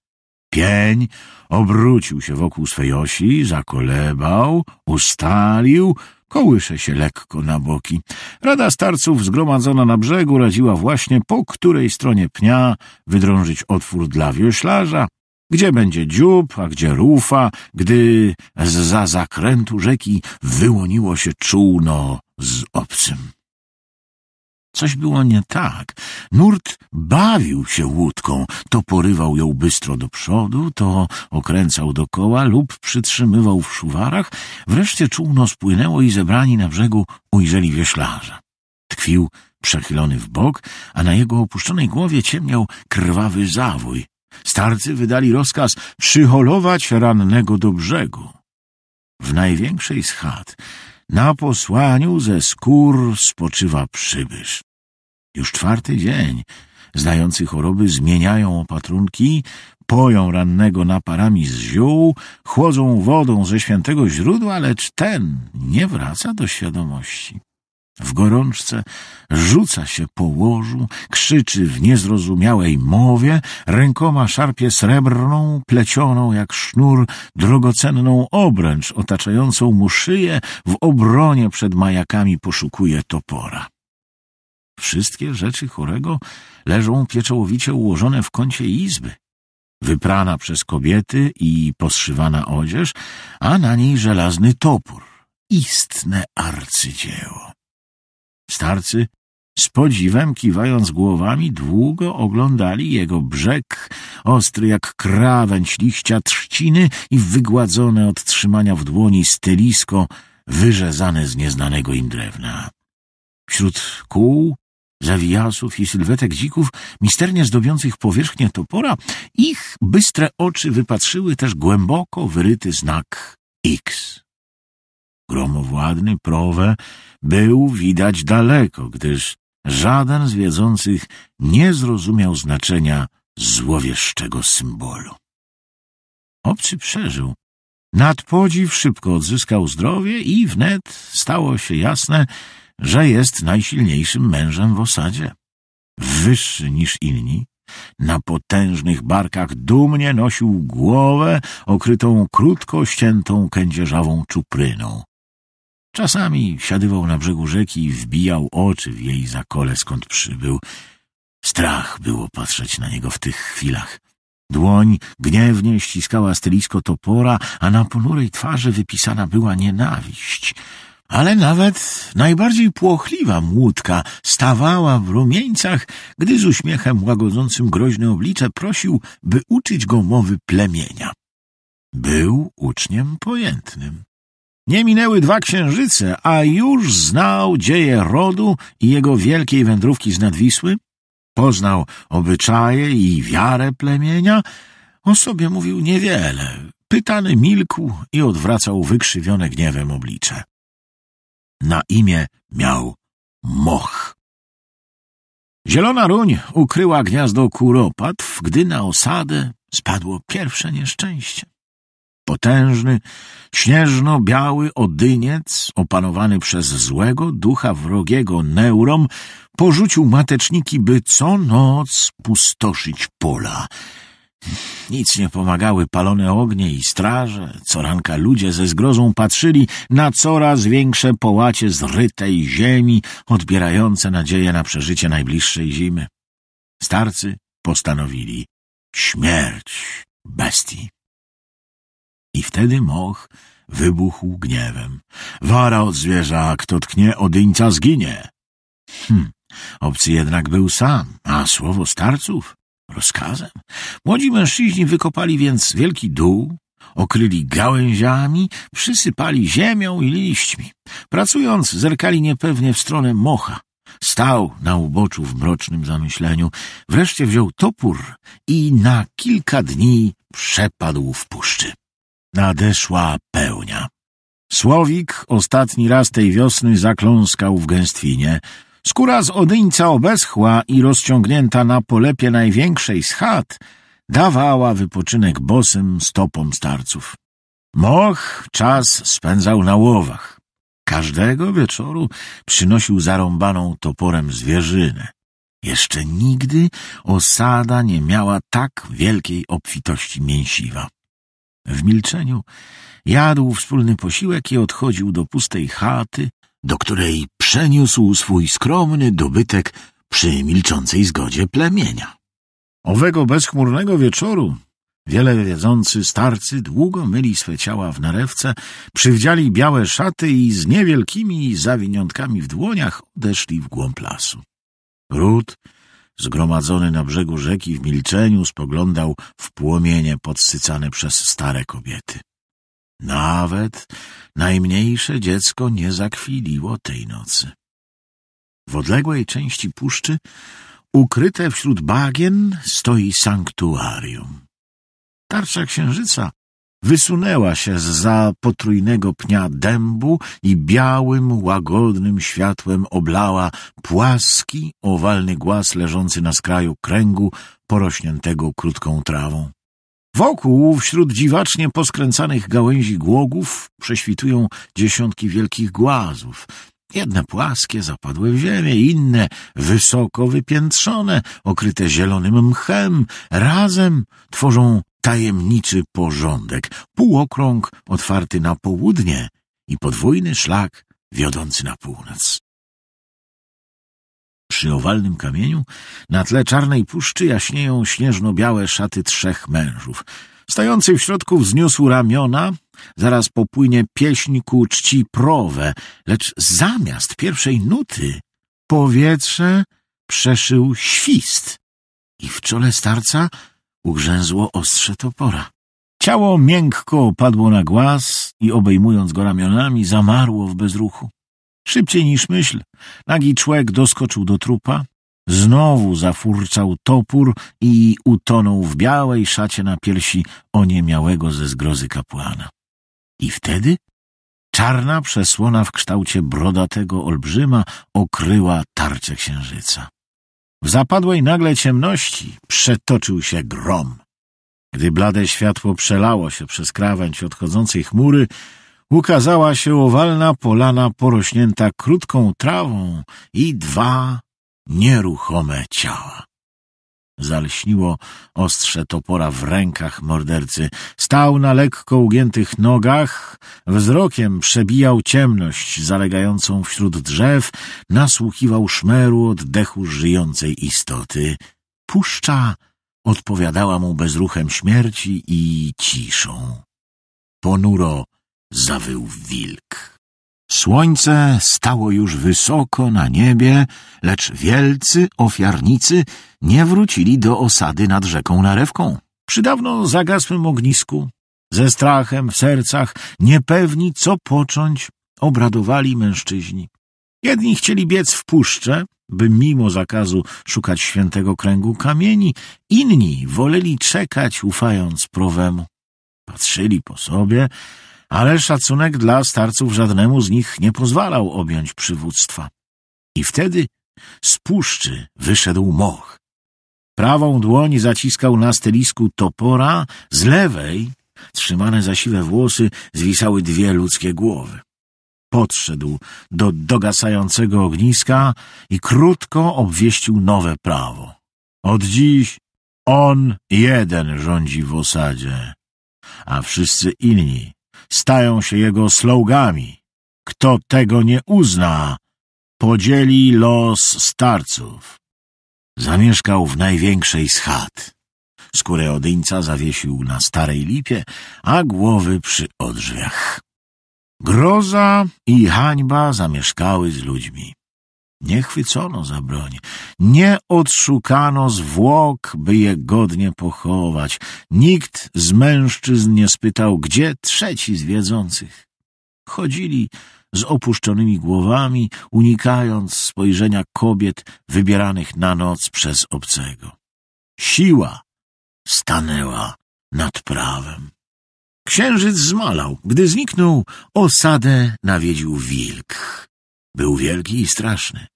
Pień obrócił się wokół swej osi, zakolebał, ustalił, kołysze się lekko na boki. Rada starców zgromadzona na brzegu radziła właśnie po której stronie pnia wydrążyć otwór dla wioślarza, gdzie będzie dziób, a gdzie rufa, gdy z za zakrętu rzeki wyłoniło się czółno z obcym. Coś było nie tak. Nurt bawił się łódką. To porywał ją bystro do przodu, to okręcał dokoła lub przytrzymywał w szuwarach. Wreszcie czółno spłynęło i zebrani na brzegu ujrzeli wieślarza. Tkwił przechylony w bok, a na jego opuszczonej głowie ciemniał krwawy zawój Starcy wydali rozkaz przyholować rannego do brzegu. W największej z chat, na posłaniu ze skór spoczywa przybysz. Już czwarty dzień znający choroby zmieniają opatrunki, poją rannego naparami z ziół, chłodzą wodą ze świętego źródła, lecz ten nie wraca do świadomości w gorączce, rzuca się po łożu, krzyczy w niezrozumiałej mowie, rękoma szarpie srebrną, plecioną jak sznur, drogocenną obręcz otaczającą mu szyję, w obronie przed majakami poszukuje topora. Wszystkie rzeczy chorego leżą pieczołowicie ułożone w kącie izby wyprana przez kobiety i poszywana odzież, a na niej żelazny topór. Istne arcydzieło. Starcy, z podziwem kiwając głowami, długo oglądali jego brzeg, ostry jak krawędź liścia trzciny i wygładzone od trzymania w dłoni stelisko wyrzezane z nieznanego im drewna. Wśród kół, zawijasów i sylwetek dzików, misternie zdobiących powierzchnię topora, ich bystre oczy wypatrzyły też głęboko wyryty znak X. Gromowładny Prowe był widać daleko, gdyż żaden z wiedzących nie zrozumiał znaczenia złowieszczego symbolu. Obcy przeżył. Nad podziw szybko odzyskał zdrowie i wnet stało się jasne, że jest najsilniejszym mężem w osadzie. Wyższy niż inni, na potężnych barkach dumnie nosił głowę okrytą krótko ściętą kędzierzawą czupryną. Czasami siadywał na brzegu rzeki i wbijał oczy w jej zakole, skąd przybył. Strach było patrzeć na niego w tych chwilach. Dłoń gniewnie ściskała stylisko topora, a na ponurej twarzy wypisana była nienawiść. Ale nawet najbardziej płochliwa młódka stawała w rumieńcach, gdy z uśmiechem łagodzącym groźne oblicze prosił, by uczyć go mowy plemienia. Był uczniem pojętnym. Nie minęły dwa księżyce, a już znał dzieje rodu i jego wielkiej wędrówki z Nadwisły, poznał obyczaje i wiarę plemienia. O sobie mówił niewiele. Pytany milkł i odwracał wykrzywione gniewem oblicze. Na imię miał Moch. Zielona ruń ukryła gniazdo kuropatw, gdy na osadę spadło pierwsze nieszczęście potężny, śnieżno-biały odyniec, opanowany przez złego ducha wrogiego neurom, porzucił mateczniki, by co noc pustoszyć pola. Nic nie pomagały palone ognie i straże, co ranka ludzie ze zgrozą patrzyli na coraz większe połacie zrytej ziemi, odbierające nadzieję na przeżycie najbliższej zimy. Starcy postanowili śmierć bestii. I wtedy Moch wybuchł gniewem. Wara od zwierza, kto tknie odyńca zginie. Hm, obcy jednak był sam, a słowo starców rozkazem. Młodzi mężczyźni wykopali więc wielki dół, okryli gałęziami, przysypali ziemią i liśćmi. Pracując, zerkali niepewnie w stronę mocha. Stał na uboczu w mrocznym zamyśleniu. Wreszcie wziął topór i na kilka dni przepadł w puszczy. Nadeszła pełnia. Słowik ostatni raz tej wiosny zakląskał w gęstwinie. Skóra z odyńca obeschła i rozciągnięta na polepie największej z chat dawała wypoczynek bosym stopom starców. Moch czas spędzał na łowach. Każdego wieczoru przynosił zarąbaną toporem zwierzynę. Jeszcze nigdy osada nie miała tak wielkiej obfitości mięsiwa. W milczeniu jadł wspólny posiłek i odchodził do pustej chaty, do której przeniósł swój skromny dobytek przy milczącej zgodzie plemienia. Owego bezchmurnego wieczoru wiele wiedzący starcy długo myli swe ciała w narewce, przywdziali białe szaty i z niewielkimi zawiniątkami w dłoniach odeszli w głąb lasu. Ród zgromadzony na brzegu rzeki w milczeniu spoglądał w płomienie podsycane przez stare kobiety. Nawet najmniejsze dziecko nie zakwiliło tej nocy. W odległej części puszczy, ukryte wśród bagien, stoi sanktuarium. Tarcza księżyca wysunęła się z za potrójnego pnia dębu i białym, łagodnym światłem oblała płaski, owalny głaz leżący na skraju kręgu, porośniętego krótką trawą. Wokół, wśród dziwacznie poskręcanych gałęzi głogów, prześwitują dziesiątki wielkich głazów, Jedne płaskie, zapadłe w ziemię, inne wysoko wypiętrzone, okryte zielonym mchem, razem tworzą tajemniczy porządek, półokrąg otwarty na południe i podwójny szlak wiodący na północ. Przy owalnym kamieniu na tle czarnej puszczy jaśnieją śnieżno-białe szaty trzech mężów. Stający w środku wzniósł ramiona, zaraz popłynie pieśń ku czci prowę, lecz zamiast pierwszej nuty powietrze przeszył świst i w czole starca Ugrzęzło ostrze topora. Ciało miękko padło na głaz i obejmując go ramionami zamarło w bezruchu. Szybciej niż myśl, nagi człek doskoczył do trupa, znowu zafurczał topór i utonął w białej szacie na piersi oniemiałego ze zgrozy kapłana. I wtedy czarna przesłona w kształcie brodatego olbrzyma okryła tarczę księżyca. W zapadłej nagle ciemności przetoczył się grom. Gdy blade światło przelało się przez krawędź odchodzącej chmury, ukazała się owalna polana porośnięta krótką trawą i dwa nieruchome ciała. Zalśniło ostrze topora w rękach mordercy. Stał na lekko ugiętych nogach, wzrokiem przebijał ciemność zalegającą wśród drzew, nasłuchiwał szmeru oddechu żyjącej istoty. Puszcza odpowiadała mu bezruchem śmierci i ciszą. Ponuro zawył wilk. Słońce stało już wysoko na niebie, lecz wielcy ofiarnicy nie wrócili do osady nad rzeką Narewką. Przy dawno zagasłym ognisku, ze strachem w sercach, niepewni co począć, obradowali mężczyźni. Jedni chcieli biec w puszczę, by mimo zakazu szukać świętego kręgu kamieni, inni woleli czekać, ufając prowemu. Patrzyli po sobie, ale szacunek dla starców żadnemu z nich nie pozwalał objąć przywództwa. I wtedy z puszczy wyszedł moch. Prawą dłoń zaciskał na stylisku topora, z lewej, trzymane za siwe włosy, zwisały dwie ludzkie głowy. Podszedł do dogasającego ogniska i krótko obwieścił nowe prawo. Od dziś on jeden rządzi w osadzie, a wszyscy inni stają się jego slogami. Kto tego nie uzna, podzieli los starców. Zamieszkał w największej z chat. Skórę odyńca zawiesił na starej lipie, a głowy przy odrzwiach. Groza i hańba zamieszkały z ludźmi. Nie chwycono za broń, nie odszukano zwłok, by je godnie pochować. Nikt z mężczyzn nie spytał, gdzie trzeci z wiedzących. Chodzili z opuszczonymi głowami, unikając spojrzenia kobiet wybieranych na noc przez obcego. Siła stanęła nad prawem. Księżyc zmalał. Gdy zniknął, osadę nawiedził wilk. Był wielki i straszny.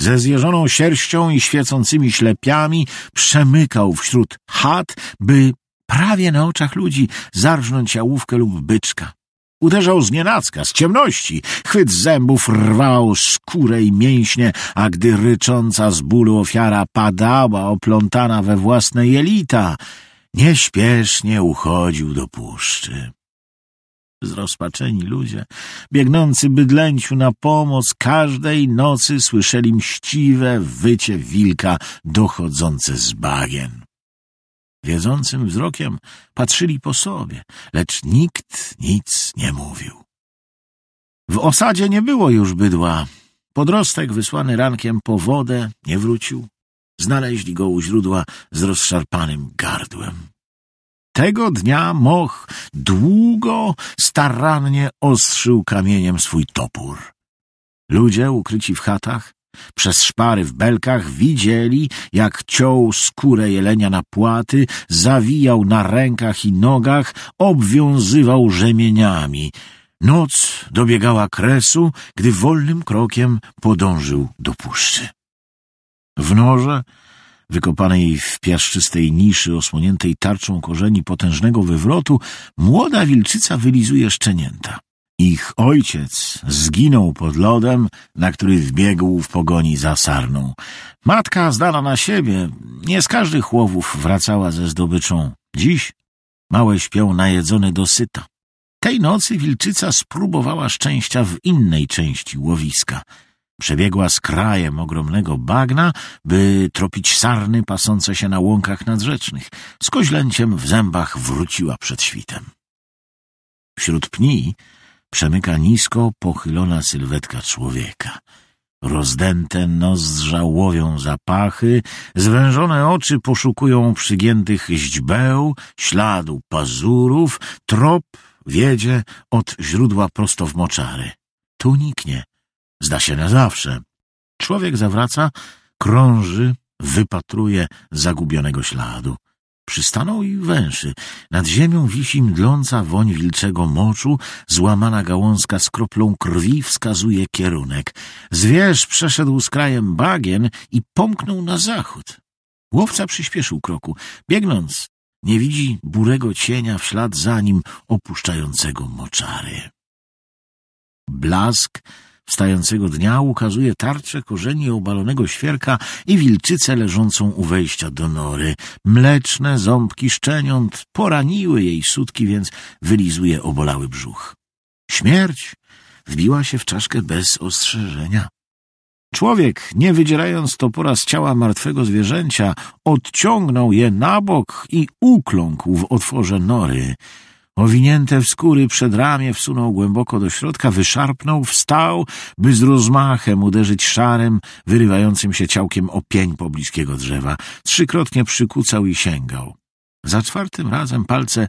Ze zjeżoną sierścią i świecącymi ślepiami przemykał wśród chat, by prawie na oczach ludzi zarżnąć jałówkę lub byczka. Uderzał z nienacka, z ciemności, chwyt zębów rwał skórę i mięśnie, a gdy rycząca z bólu ofiara padała oplątana we własne jelita, nieśpiesznie uchodził do puszczy. Zrozpaczeni ludzie, biegnący bydlęciu na pomoc, każdej nocy słyszeli mściwe wycie wilka dochodzące z bagien. Wiedzącym wzrokiem patrzyli po sobie, lecz nikt nic nie mówił. W osadzie nie było już bydła. Podrostek wysłany rankiem po wodę nie wrócił. Znaleźli go u źródła z rozszarpanym gardłem. Tego dnia Moch długo, starannie ostrzył kamieniem swój topór. Ludzie ukryci w chatach, przez szpary w belkach widzieli, jak ciął skórę jelenia na płaty, zawijał na rękach i nogach, obwiązywał rzemieniami. Noc dobiegała kresu, gdy wolnym krokiem podążył do puszczy. W norze wykopanej w piaszczystej niszy osłoniętej tarczą korzeni potężnego wywrotu, młoda wilczyca wylizuje szczenięta. Ich ojciec zginął pod lodem, na który wbiegł w pogoni za sarną. Matka zdana na siebie, nie z każdych łowów wracała ze zdobyczą. Dziś małe śpią najedzone syta. Tej nocy wilczyca spróbowała szczęścia w innej części łowiska. Przebiegła z krajem ogromnego bagna, by tropić sarny pasące się na łąkach nadrzecznych. Z koźlęciem w zębach wróciła przed świtem. Wśród pni przemyka nisko pochylona sylwetka człowieka. Rozdęte nozdrza łowią zapachy, zwężone oczy poszukują przygiętych źdźbeł, śladu pazurów, trop wiedzie od źródła prosto w moczary. Tu niknie, Zda się na zawsze. Człowiek zawraca, krąży, wypatruje zagubionego śladu. Przystanął i węszy. Nad ziemią wisi mdląca woń wilczego moczu, złamana gałązka z kroplą krwi wskazuje kierunek. Zwierz przeszedł z krajem bagien i pomknął na zachód. Łowca przyspieszył kroku. Biegnąc, nie widzi burego cienia w ślad za nim opuszczającego moczary. Blask Wstającego dnia ukazuje tarczę korzeni obalonego świerka i wilczycę leżącą u wejścia do nory. Mleczne ząbki szczeniąt poraniły jej sutki, więc wylizuje obolały brzuch. Śmierć wbiła się w czaszkę bez ostrzeżenia. Człowiek, nie wydzierając topora z ciała martwego zwierzęcia, odciągnął je na bok i ukląkł w otworze nory. Owinięte w skóry przedramię wsunął głęboko do środka, wyszarpnął, wstał, by z rozmachem uderzyć szarem, wyrywającym się ciałkiem o pień pobliskiego drzewa. Trzykrotnie przykucał i sięgał. Za czwartym razem palce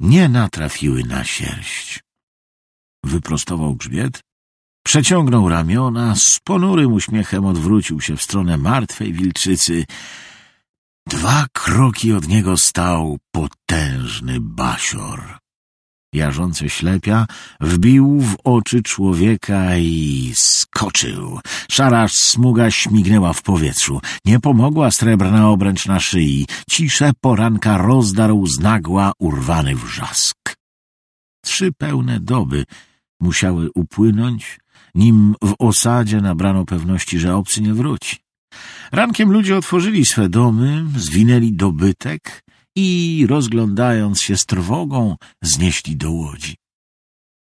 nie natrafiły na sierść. Wyprostował grzbiet, przeciągnął ramiona, z ponurym uśmiechem odwrócił się w stronę martwej wilczycy. Dwa kroki od niego stał potężny basior jarzący ślepia, wbił w oczy człowieka i skoczył. Szara smuga śmignęła w powietrzu. Nie pomogła srebrna obręcz na szyi. Ciszę poranka rozdarł z nagła urwany wrzask. Trzy pełne doby musiały upłynąć, nim w osadzie nabrano pewności, że obcy nie wróci. Rankiem ludzie otworzyli swe domy, zwinęli dobytek, i rozglądając się z trwogą, znieśli do łodzi.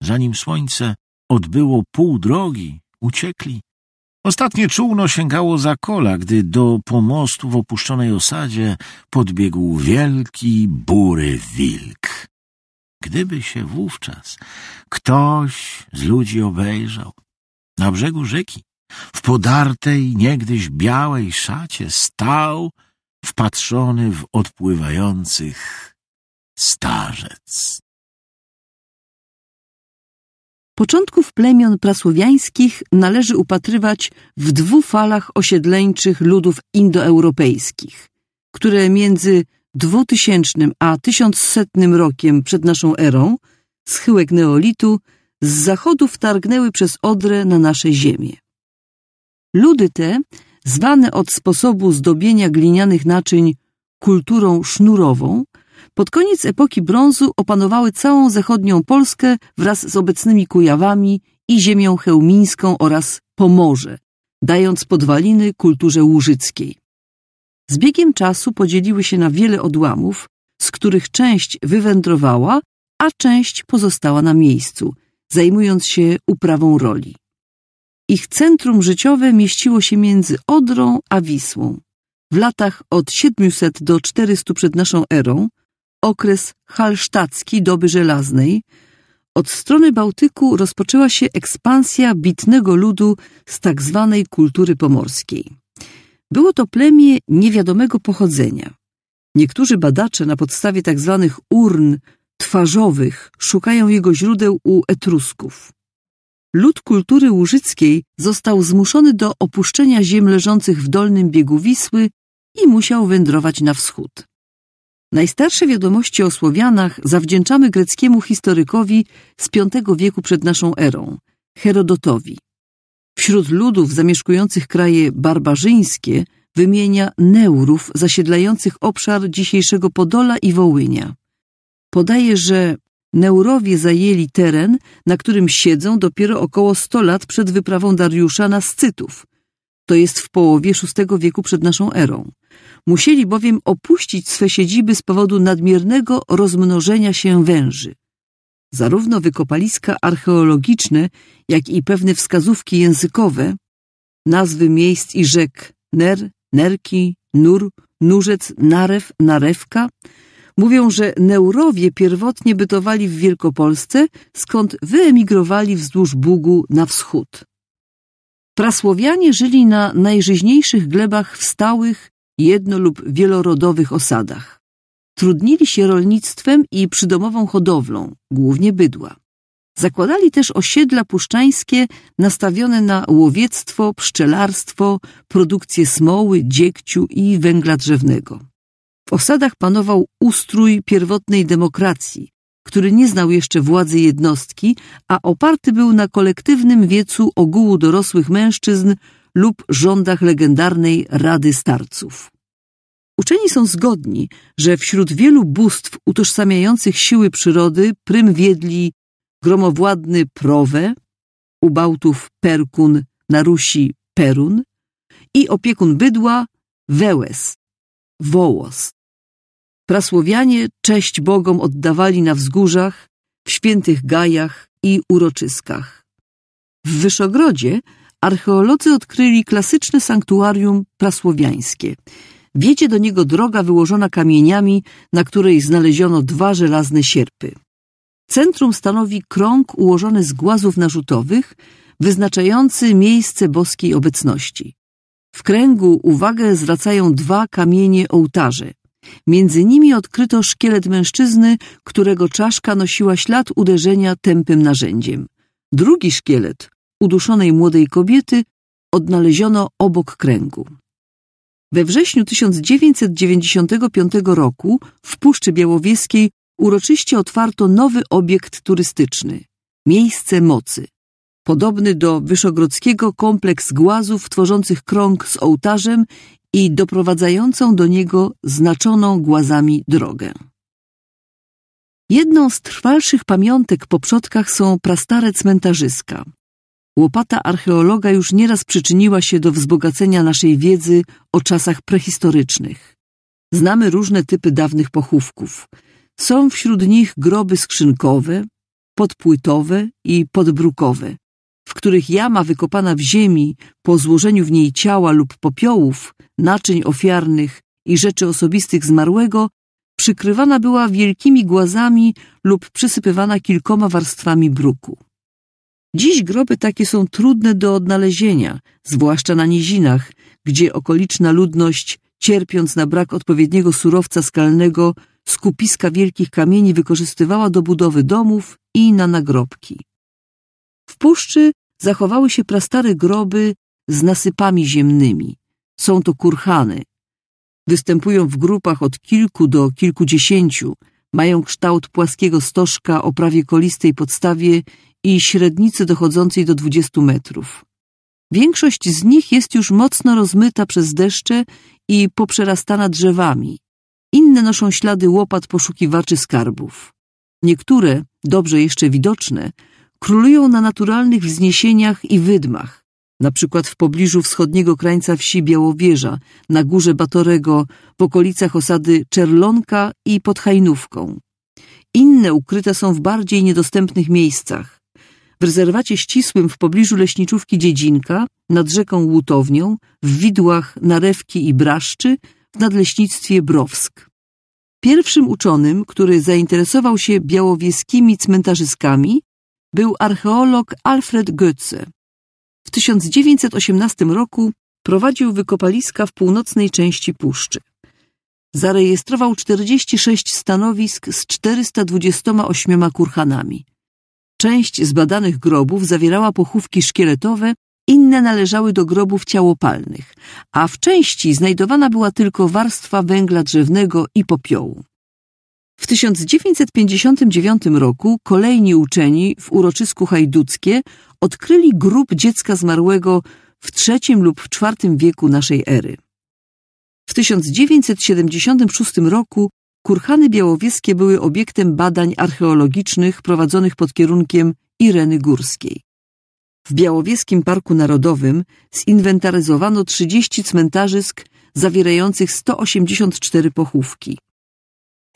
Zanim słońce odbyło pół drogi, uciekli. Ostatnie czółno sięgało za kola, gdy do pomostu w opuszczonej osadzie podbiegł wielki, bury wilk. Gdyby się wówczas ktoś z ludzi obejrzał, na brzegu rzeki, w podartej, niegdyś białej szacie stał wpatrzony w odpływających starzec. Początków plemion prasłowiańskich należy upatrywać w dwóch falach osiedleńczych ludów indoeuropejskich, które między 2000 a 1100 rokiem przed naszą erą schyłek neolitu z zachodu wtargnęły przez Odrę na nasze ziemię. Ludy te Zwane od sposobu zdobienia glinianych naczyń kulturą sznurową, pod koniec epoki brązu opanowały całą zachodnią Polskę wraz z obecnymi Kujawami i ziemią chełmińską oraz Pomorze, dając podwaliny kulturze łużyckiej. Z biegiem czasu podzieliły się na wiele odłamów, z których część wywędrowała, a część pozostała na miejscu, zajmując się uprawą roli. Ich centrum życiowe mieściło się między Odrą a Wisłą. W latach od 700 do 400 przed naszą erą, okres halsztacki doby żelaznej, od strony Bałtyku rozpoczęła się ekspansja bitnego ludu z tak zwanej kultury pomorskiej. Było to plemię niewiadomego pochodzenia. Niektórzy badacze na podstawie tzw. Tak urn twarzowych szukają jego źródeł u Etrusków lud kultury łużyckiej został zmuszony do opuszczenia ziem leżących w dolnym biegu Wisły i musiał wędrować na wschód. Najstarsze wiadomości o Słowianach zawdzięczamy greckiemu historykowi z V wieku przed naszą erą, Herodotowi. Wśród ludów zamieszkujących kraje barbarzyńskie wymienia Neurów zasiedlających obszar dzisiejszego Podola i Wołynia. Podaje, że Neurowie zajęli teren, na którym siedzą dopiero około 100 lat przed wyprawą Dariusza na Scytów, to jest w połowie VI wieku przed naszą erą. Musieli bowiem opuścić swe siedziby z powodu nadmiernego rozmnożenia się węży. Zarówno wykopaliska archeologiczne, jak i pewne wskazówki językowe, nazwy miejsc i rzek Ner, Nerki, Nur, Nurzec, Narew, Narewka Mówią, że Neurowie pierwotnie bytowali w Wielkopolsce, skąd wyemigrowali wzdłuż Bugu na wschód. Prasłowianie żyli na najżyźniejszych glebach w stałych, jedno- lub wielorodowych osadach. Trudnili się rolnictwem i przydomową hodowlą, głównie bydła. Zakładali też osiedla puszczańskie nastawione na łowiectwo, pszczelarstwo, produkcję smoły, dziegciu i węgla drzewnego. W osadach panował ustrój pierwotnej demokracji, który nie znał jeszcze władzy jednostki, a oparty był na kolektywnym wiecu ogółu dorosłych mężczyzn lub rządach legendarnej Rady Starców. Uczeni są zgodni, że wśród wielu bóstw utożsamiających siły przyrody prym wiedli gromowładny Prowe, u Bałtów Perkun, na Rusi Perun i opiekun bydła Wełes, wołos. Prasłowianie cześć bogom oddawali na wzgórzach, w świętych gajach i uroczyskach. W Wyszogrodzie archeolodzy odkryli klasyczne sanktuarium prasłowiańskie. Wiedzie do niego droga wyłożona kamieniami, na której znaleziono dwa żelazne sierpy. Centrum stanowi krąg ułożony z głazów narzutowych, wyznaczający miejsce boskiej obecności. W kręgu uwagę zwracają dwa kamienie ołtarzy. Między nimi odkryto szkielet mężczyzny, którego czaszka nosiła ślad uderzenia tępym narzędziem. Drugi szkielet, uduszonej młodej kobiety, odnaleziono obok kręgu. We wrześniu 1995 roku w Puszczy Białowieskiej uroczyście otwarto nowy obiekt turystyczny – Miejsce Mocy podobny do wyszogrodzkiego kompleks głazów tworzących krąg z ołtarzem i doprowadzającą do niego znaczoną głazami drogę. Jedną z trwalszych pamiątek po przodkach są prastare cmentarzyska. Łopata archeologa już nieraz przyczyniła się do wzbogacenia naszej wiedzy o czasach prehistorycznych. Znamy różne typy dawnych pochówków. Są wśród nich groby skrzynkowe, podpłytowe i podbrukowe, w których jama wykopana w ziemi po złożeniu w niej ciała lub popiołów, naczyń ofiarnych i rzeczy osobistych zmarłego, przykrywana była wielkimi głazami lub przysypywana kilkoma warstwami bruku. Dziś groby takie są trudne do odnalezienia, zwłaszcza na nizinach, gdzie okoliczna ludność, cierpiąc na brak odpowiedniego surowca skalnego, skupiska wielkich kamieni wykorzystywała do budowy domów i na nagrobki. W puszczy zachowały się prastare groby z nasypami ziemnymi. Są to kurhany. Występują w grupach od kilku do kilkudziesięciu. Mają kształt płaskiego stożka o prawie kolistej podstawie i średnicy dochodzącej do 20 metrów. Większość z nich jest już mocno rozmyta przez deszcze i poprzerastana drzewami. Inne noszą ślady łopat poszukiwaczy skarbów. Niektóre, dobrze jeszcze widoczne, królują na naturalnych wzniesieniach i wydmach, na przykład w pobliżu wschodniego krańca wsi Białowieża, na górze Batorego, w okolicach osady Czerlonka i pod Hajnówką. Inne ukryte są w bardziej niedostępnych miejscach. W rezerwacie ścisłym w pobliżu leśniczówki Dziedzinka, nad rzeką Łutownią, w widłach Narewki i Braszczy, w nadleśnictwie Browsk. Pierwszym uczonym, który zainteresował się białowieskimi cmentarzyskami, był archeolog Alfred Goetze. W 1918 roku prowadził wykopaliska w północnej części puszczy. Zarejestrował 46 stanowisk z 428 kurhanami. Część zbadanych grobów zawierała pochówki szkieletowe, inne należały do grobów ciałopalnych, a w części znajdowana była tylko warstwa węgla drzewnego i popiołu. W 1959 roku kolejni uczeni w uroczysku hajduckie odkryli grób dziecka zmarłego w III lub w IV wieku naszej ery. W 1976 roku kurhany białowieskie były obiektem badań archeologicznych prowadzonych pod kierunkiem Ireny Górskiej. W Białowieskim Parku Narodowym zinwentaryzowano 30 cmentarzysk zawierających 184 pochówki.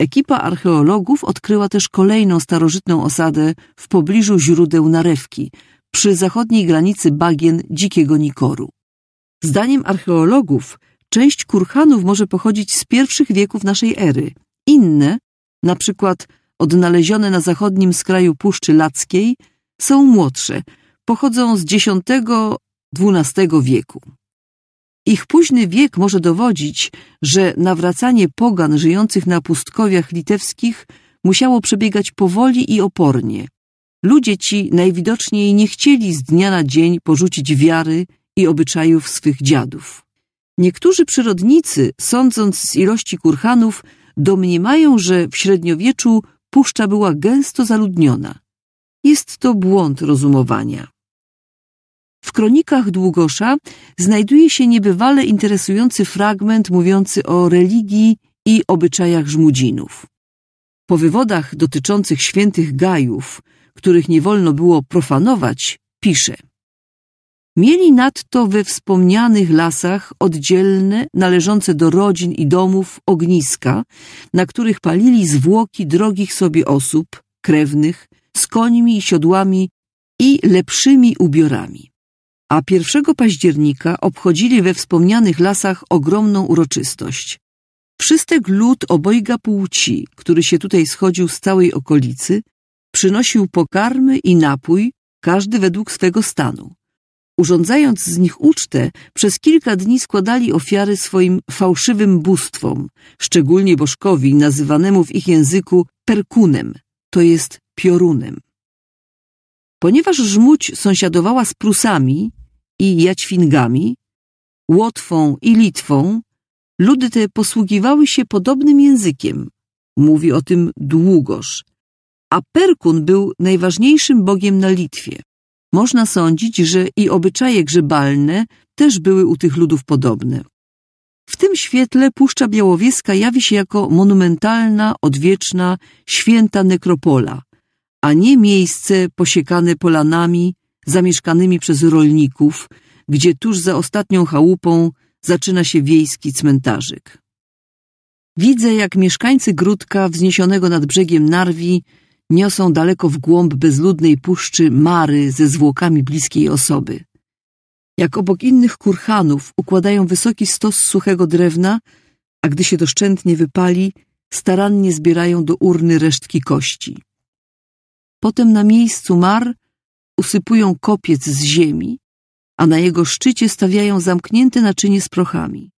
Ekipa archeologów odkryła też kolejną starożytną osadę w pobliżu źródeł Narewki, przy zachodniej granicy bagien Dzikiego Nikoru. Zdaniem archeologów, część kurhanów może pochodzić z pierwszych wieków naszej ery. Inne, na przykład odnalezione na zachodnim skraju Puszczy Lackiej, są młodsze, pochodzą z X-XII wieku. Ich późny wiek może dowodzić, że nawracanie pogan żyjących na pustkowiach litewskich musiało przebiegać powoli i opornie. Ludzie ci najwidoczniej nie chcieli z dnia na dzień porzucić wiary i obyczajów swych dziadów. Niektórzy przyrodnicy, sądząc z ilości kurhanów, domniemają, że w średniowieczu puszcza była gęsto zaludniona. Jest to błąd rozumowania. W kronikach Długosza znajduje się niebywale interesujący fragment mówiący o religii i obyczajach Żmudzinów. Po wywodach dotyczących świętych gajów, których nie wolno było profanować, pisze Mieli nadto we wspomnianych lasach oddzielne, należące do rodzin i domów, ogniska, na których palili zwłoki drogich sobie osób, krewnych, z końmi i siodłami i lepszymi ubiorami a 1 października obchodzili we wspomnianych lasach ogromną uroczystość. Wszystek lud obojga płci, który się tutaj schodził z całej okolicy, przynosił pokarmy i napój, każdy według swego stanu. Urządzając z nich ucztę, przez kilka dni składali ofiary swoim fałszywym bóstwom, szczególnie bożkowi nazywanemu w ich języku perkunem, to jest piorunem. Ponieważ żmuć sąsiadowała z Prusami i Jaćwingami, Łotwą i Litwą, ludy te posługiwały się podobnym językiem. Mówi o tym Długosz. A Perkun był najważniejszym bogiem na Litwie. Można sądzić, że i obyczaje grzebalne też były u tych ludów podobne. W tym świetle Puszcza Białowieska jawi się jako monumentalna, odwieczna, święta nekropola, a nie miejsce posiekane polanami zamieszkanymi przez rolników, gdzie tuż za ostatnią chałupą zaczyna się wiejski cmentarzyk. Widzę, jak mieszkańcy grudka wzniesionego nad brzegiem Narwi niosą daleko w głąb bezludnej puszczy mary ze zwłokami bliskiej osoby. Jak obok innych kurhanów układają wysoki stos suchego drewna, a gdy się doszczętnie wypali, starannie zbierają do urny resztki kości. Potem na miejscu mar usypują kopiec z ziemi, a na jego szczycie stawiają zamknięte naczynie z prochami.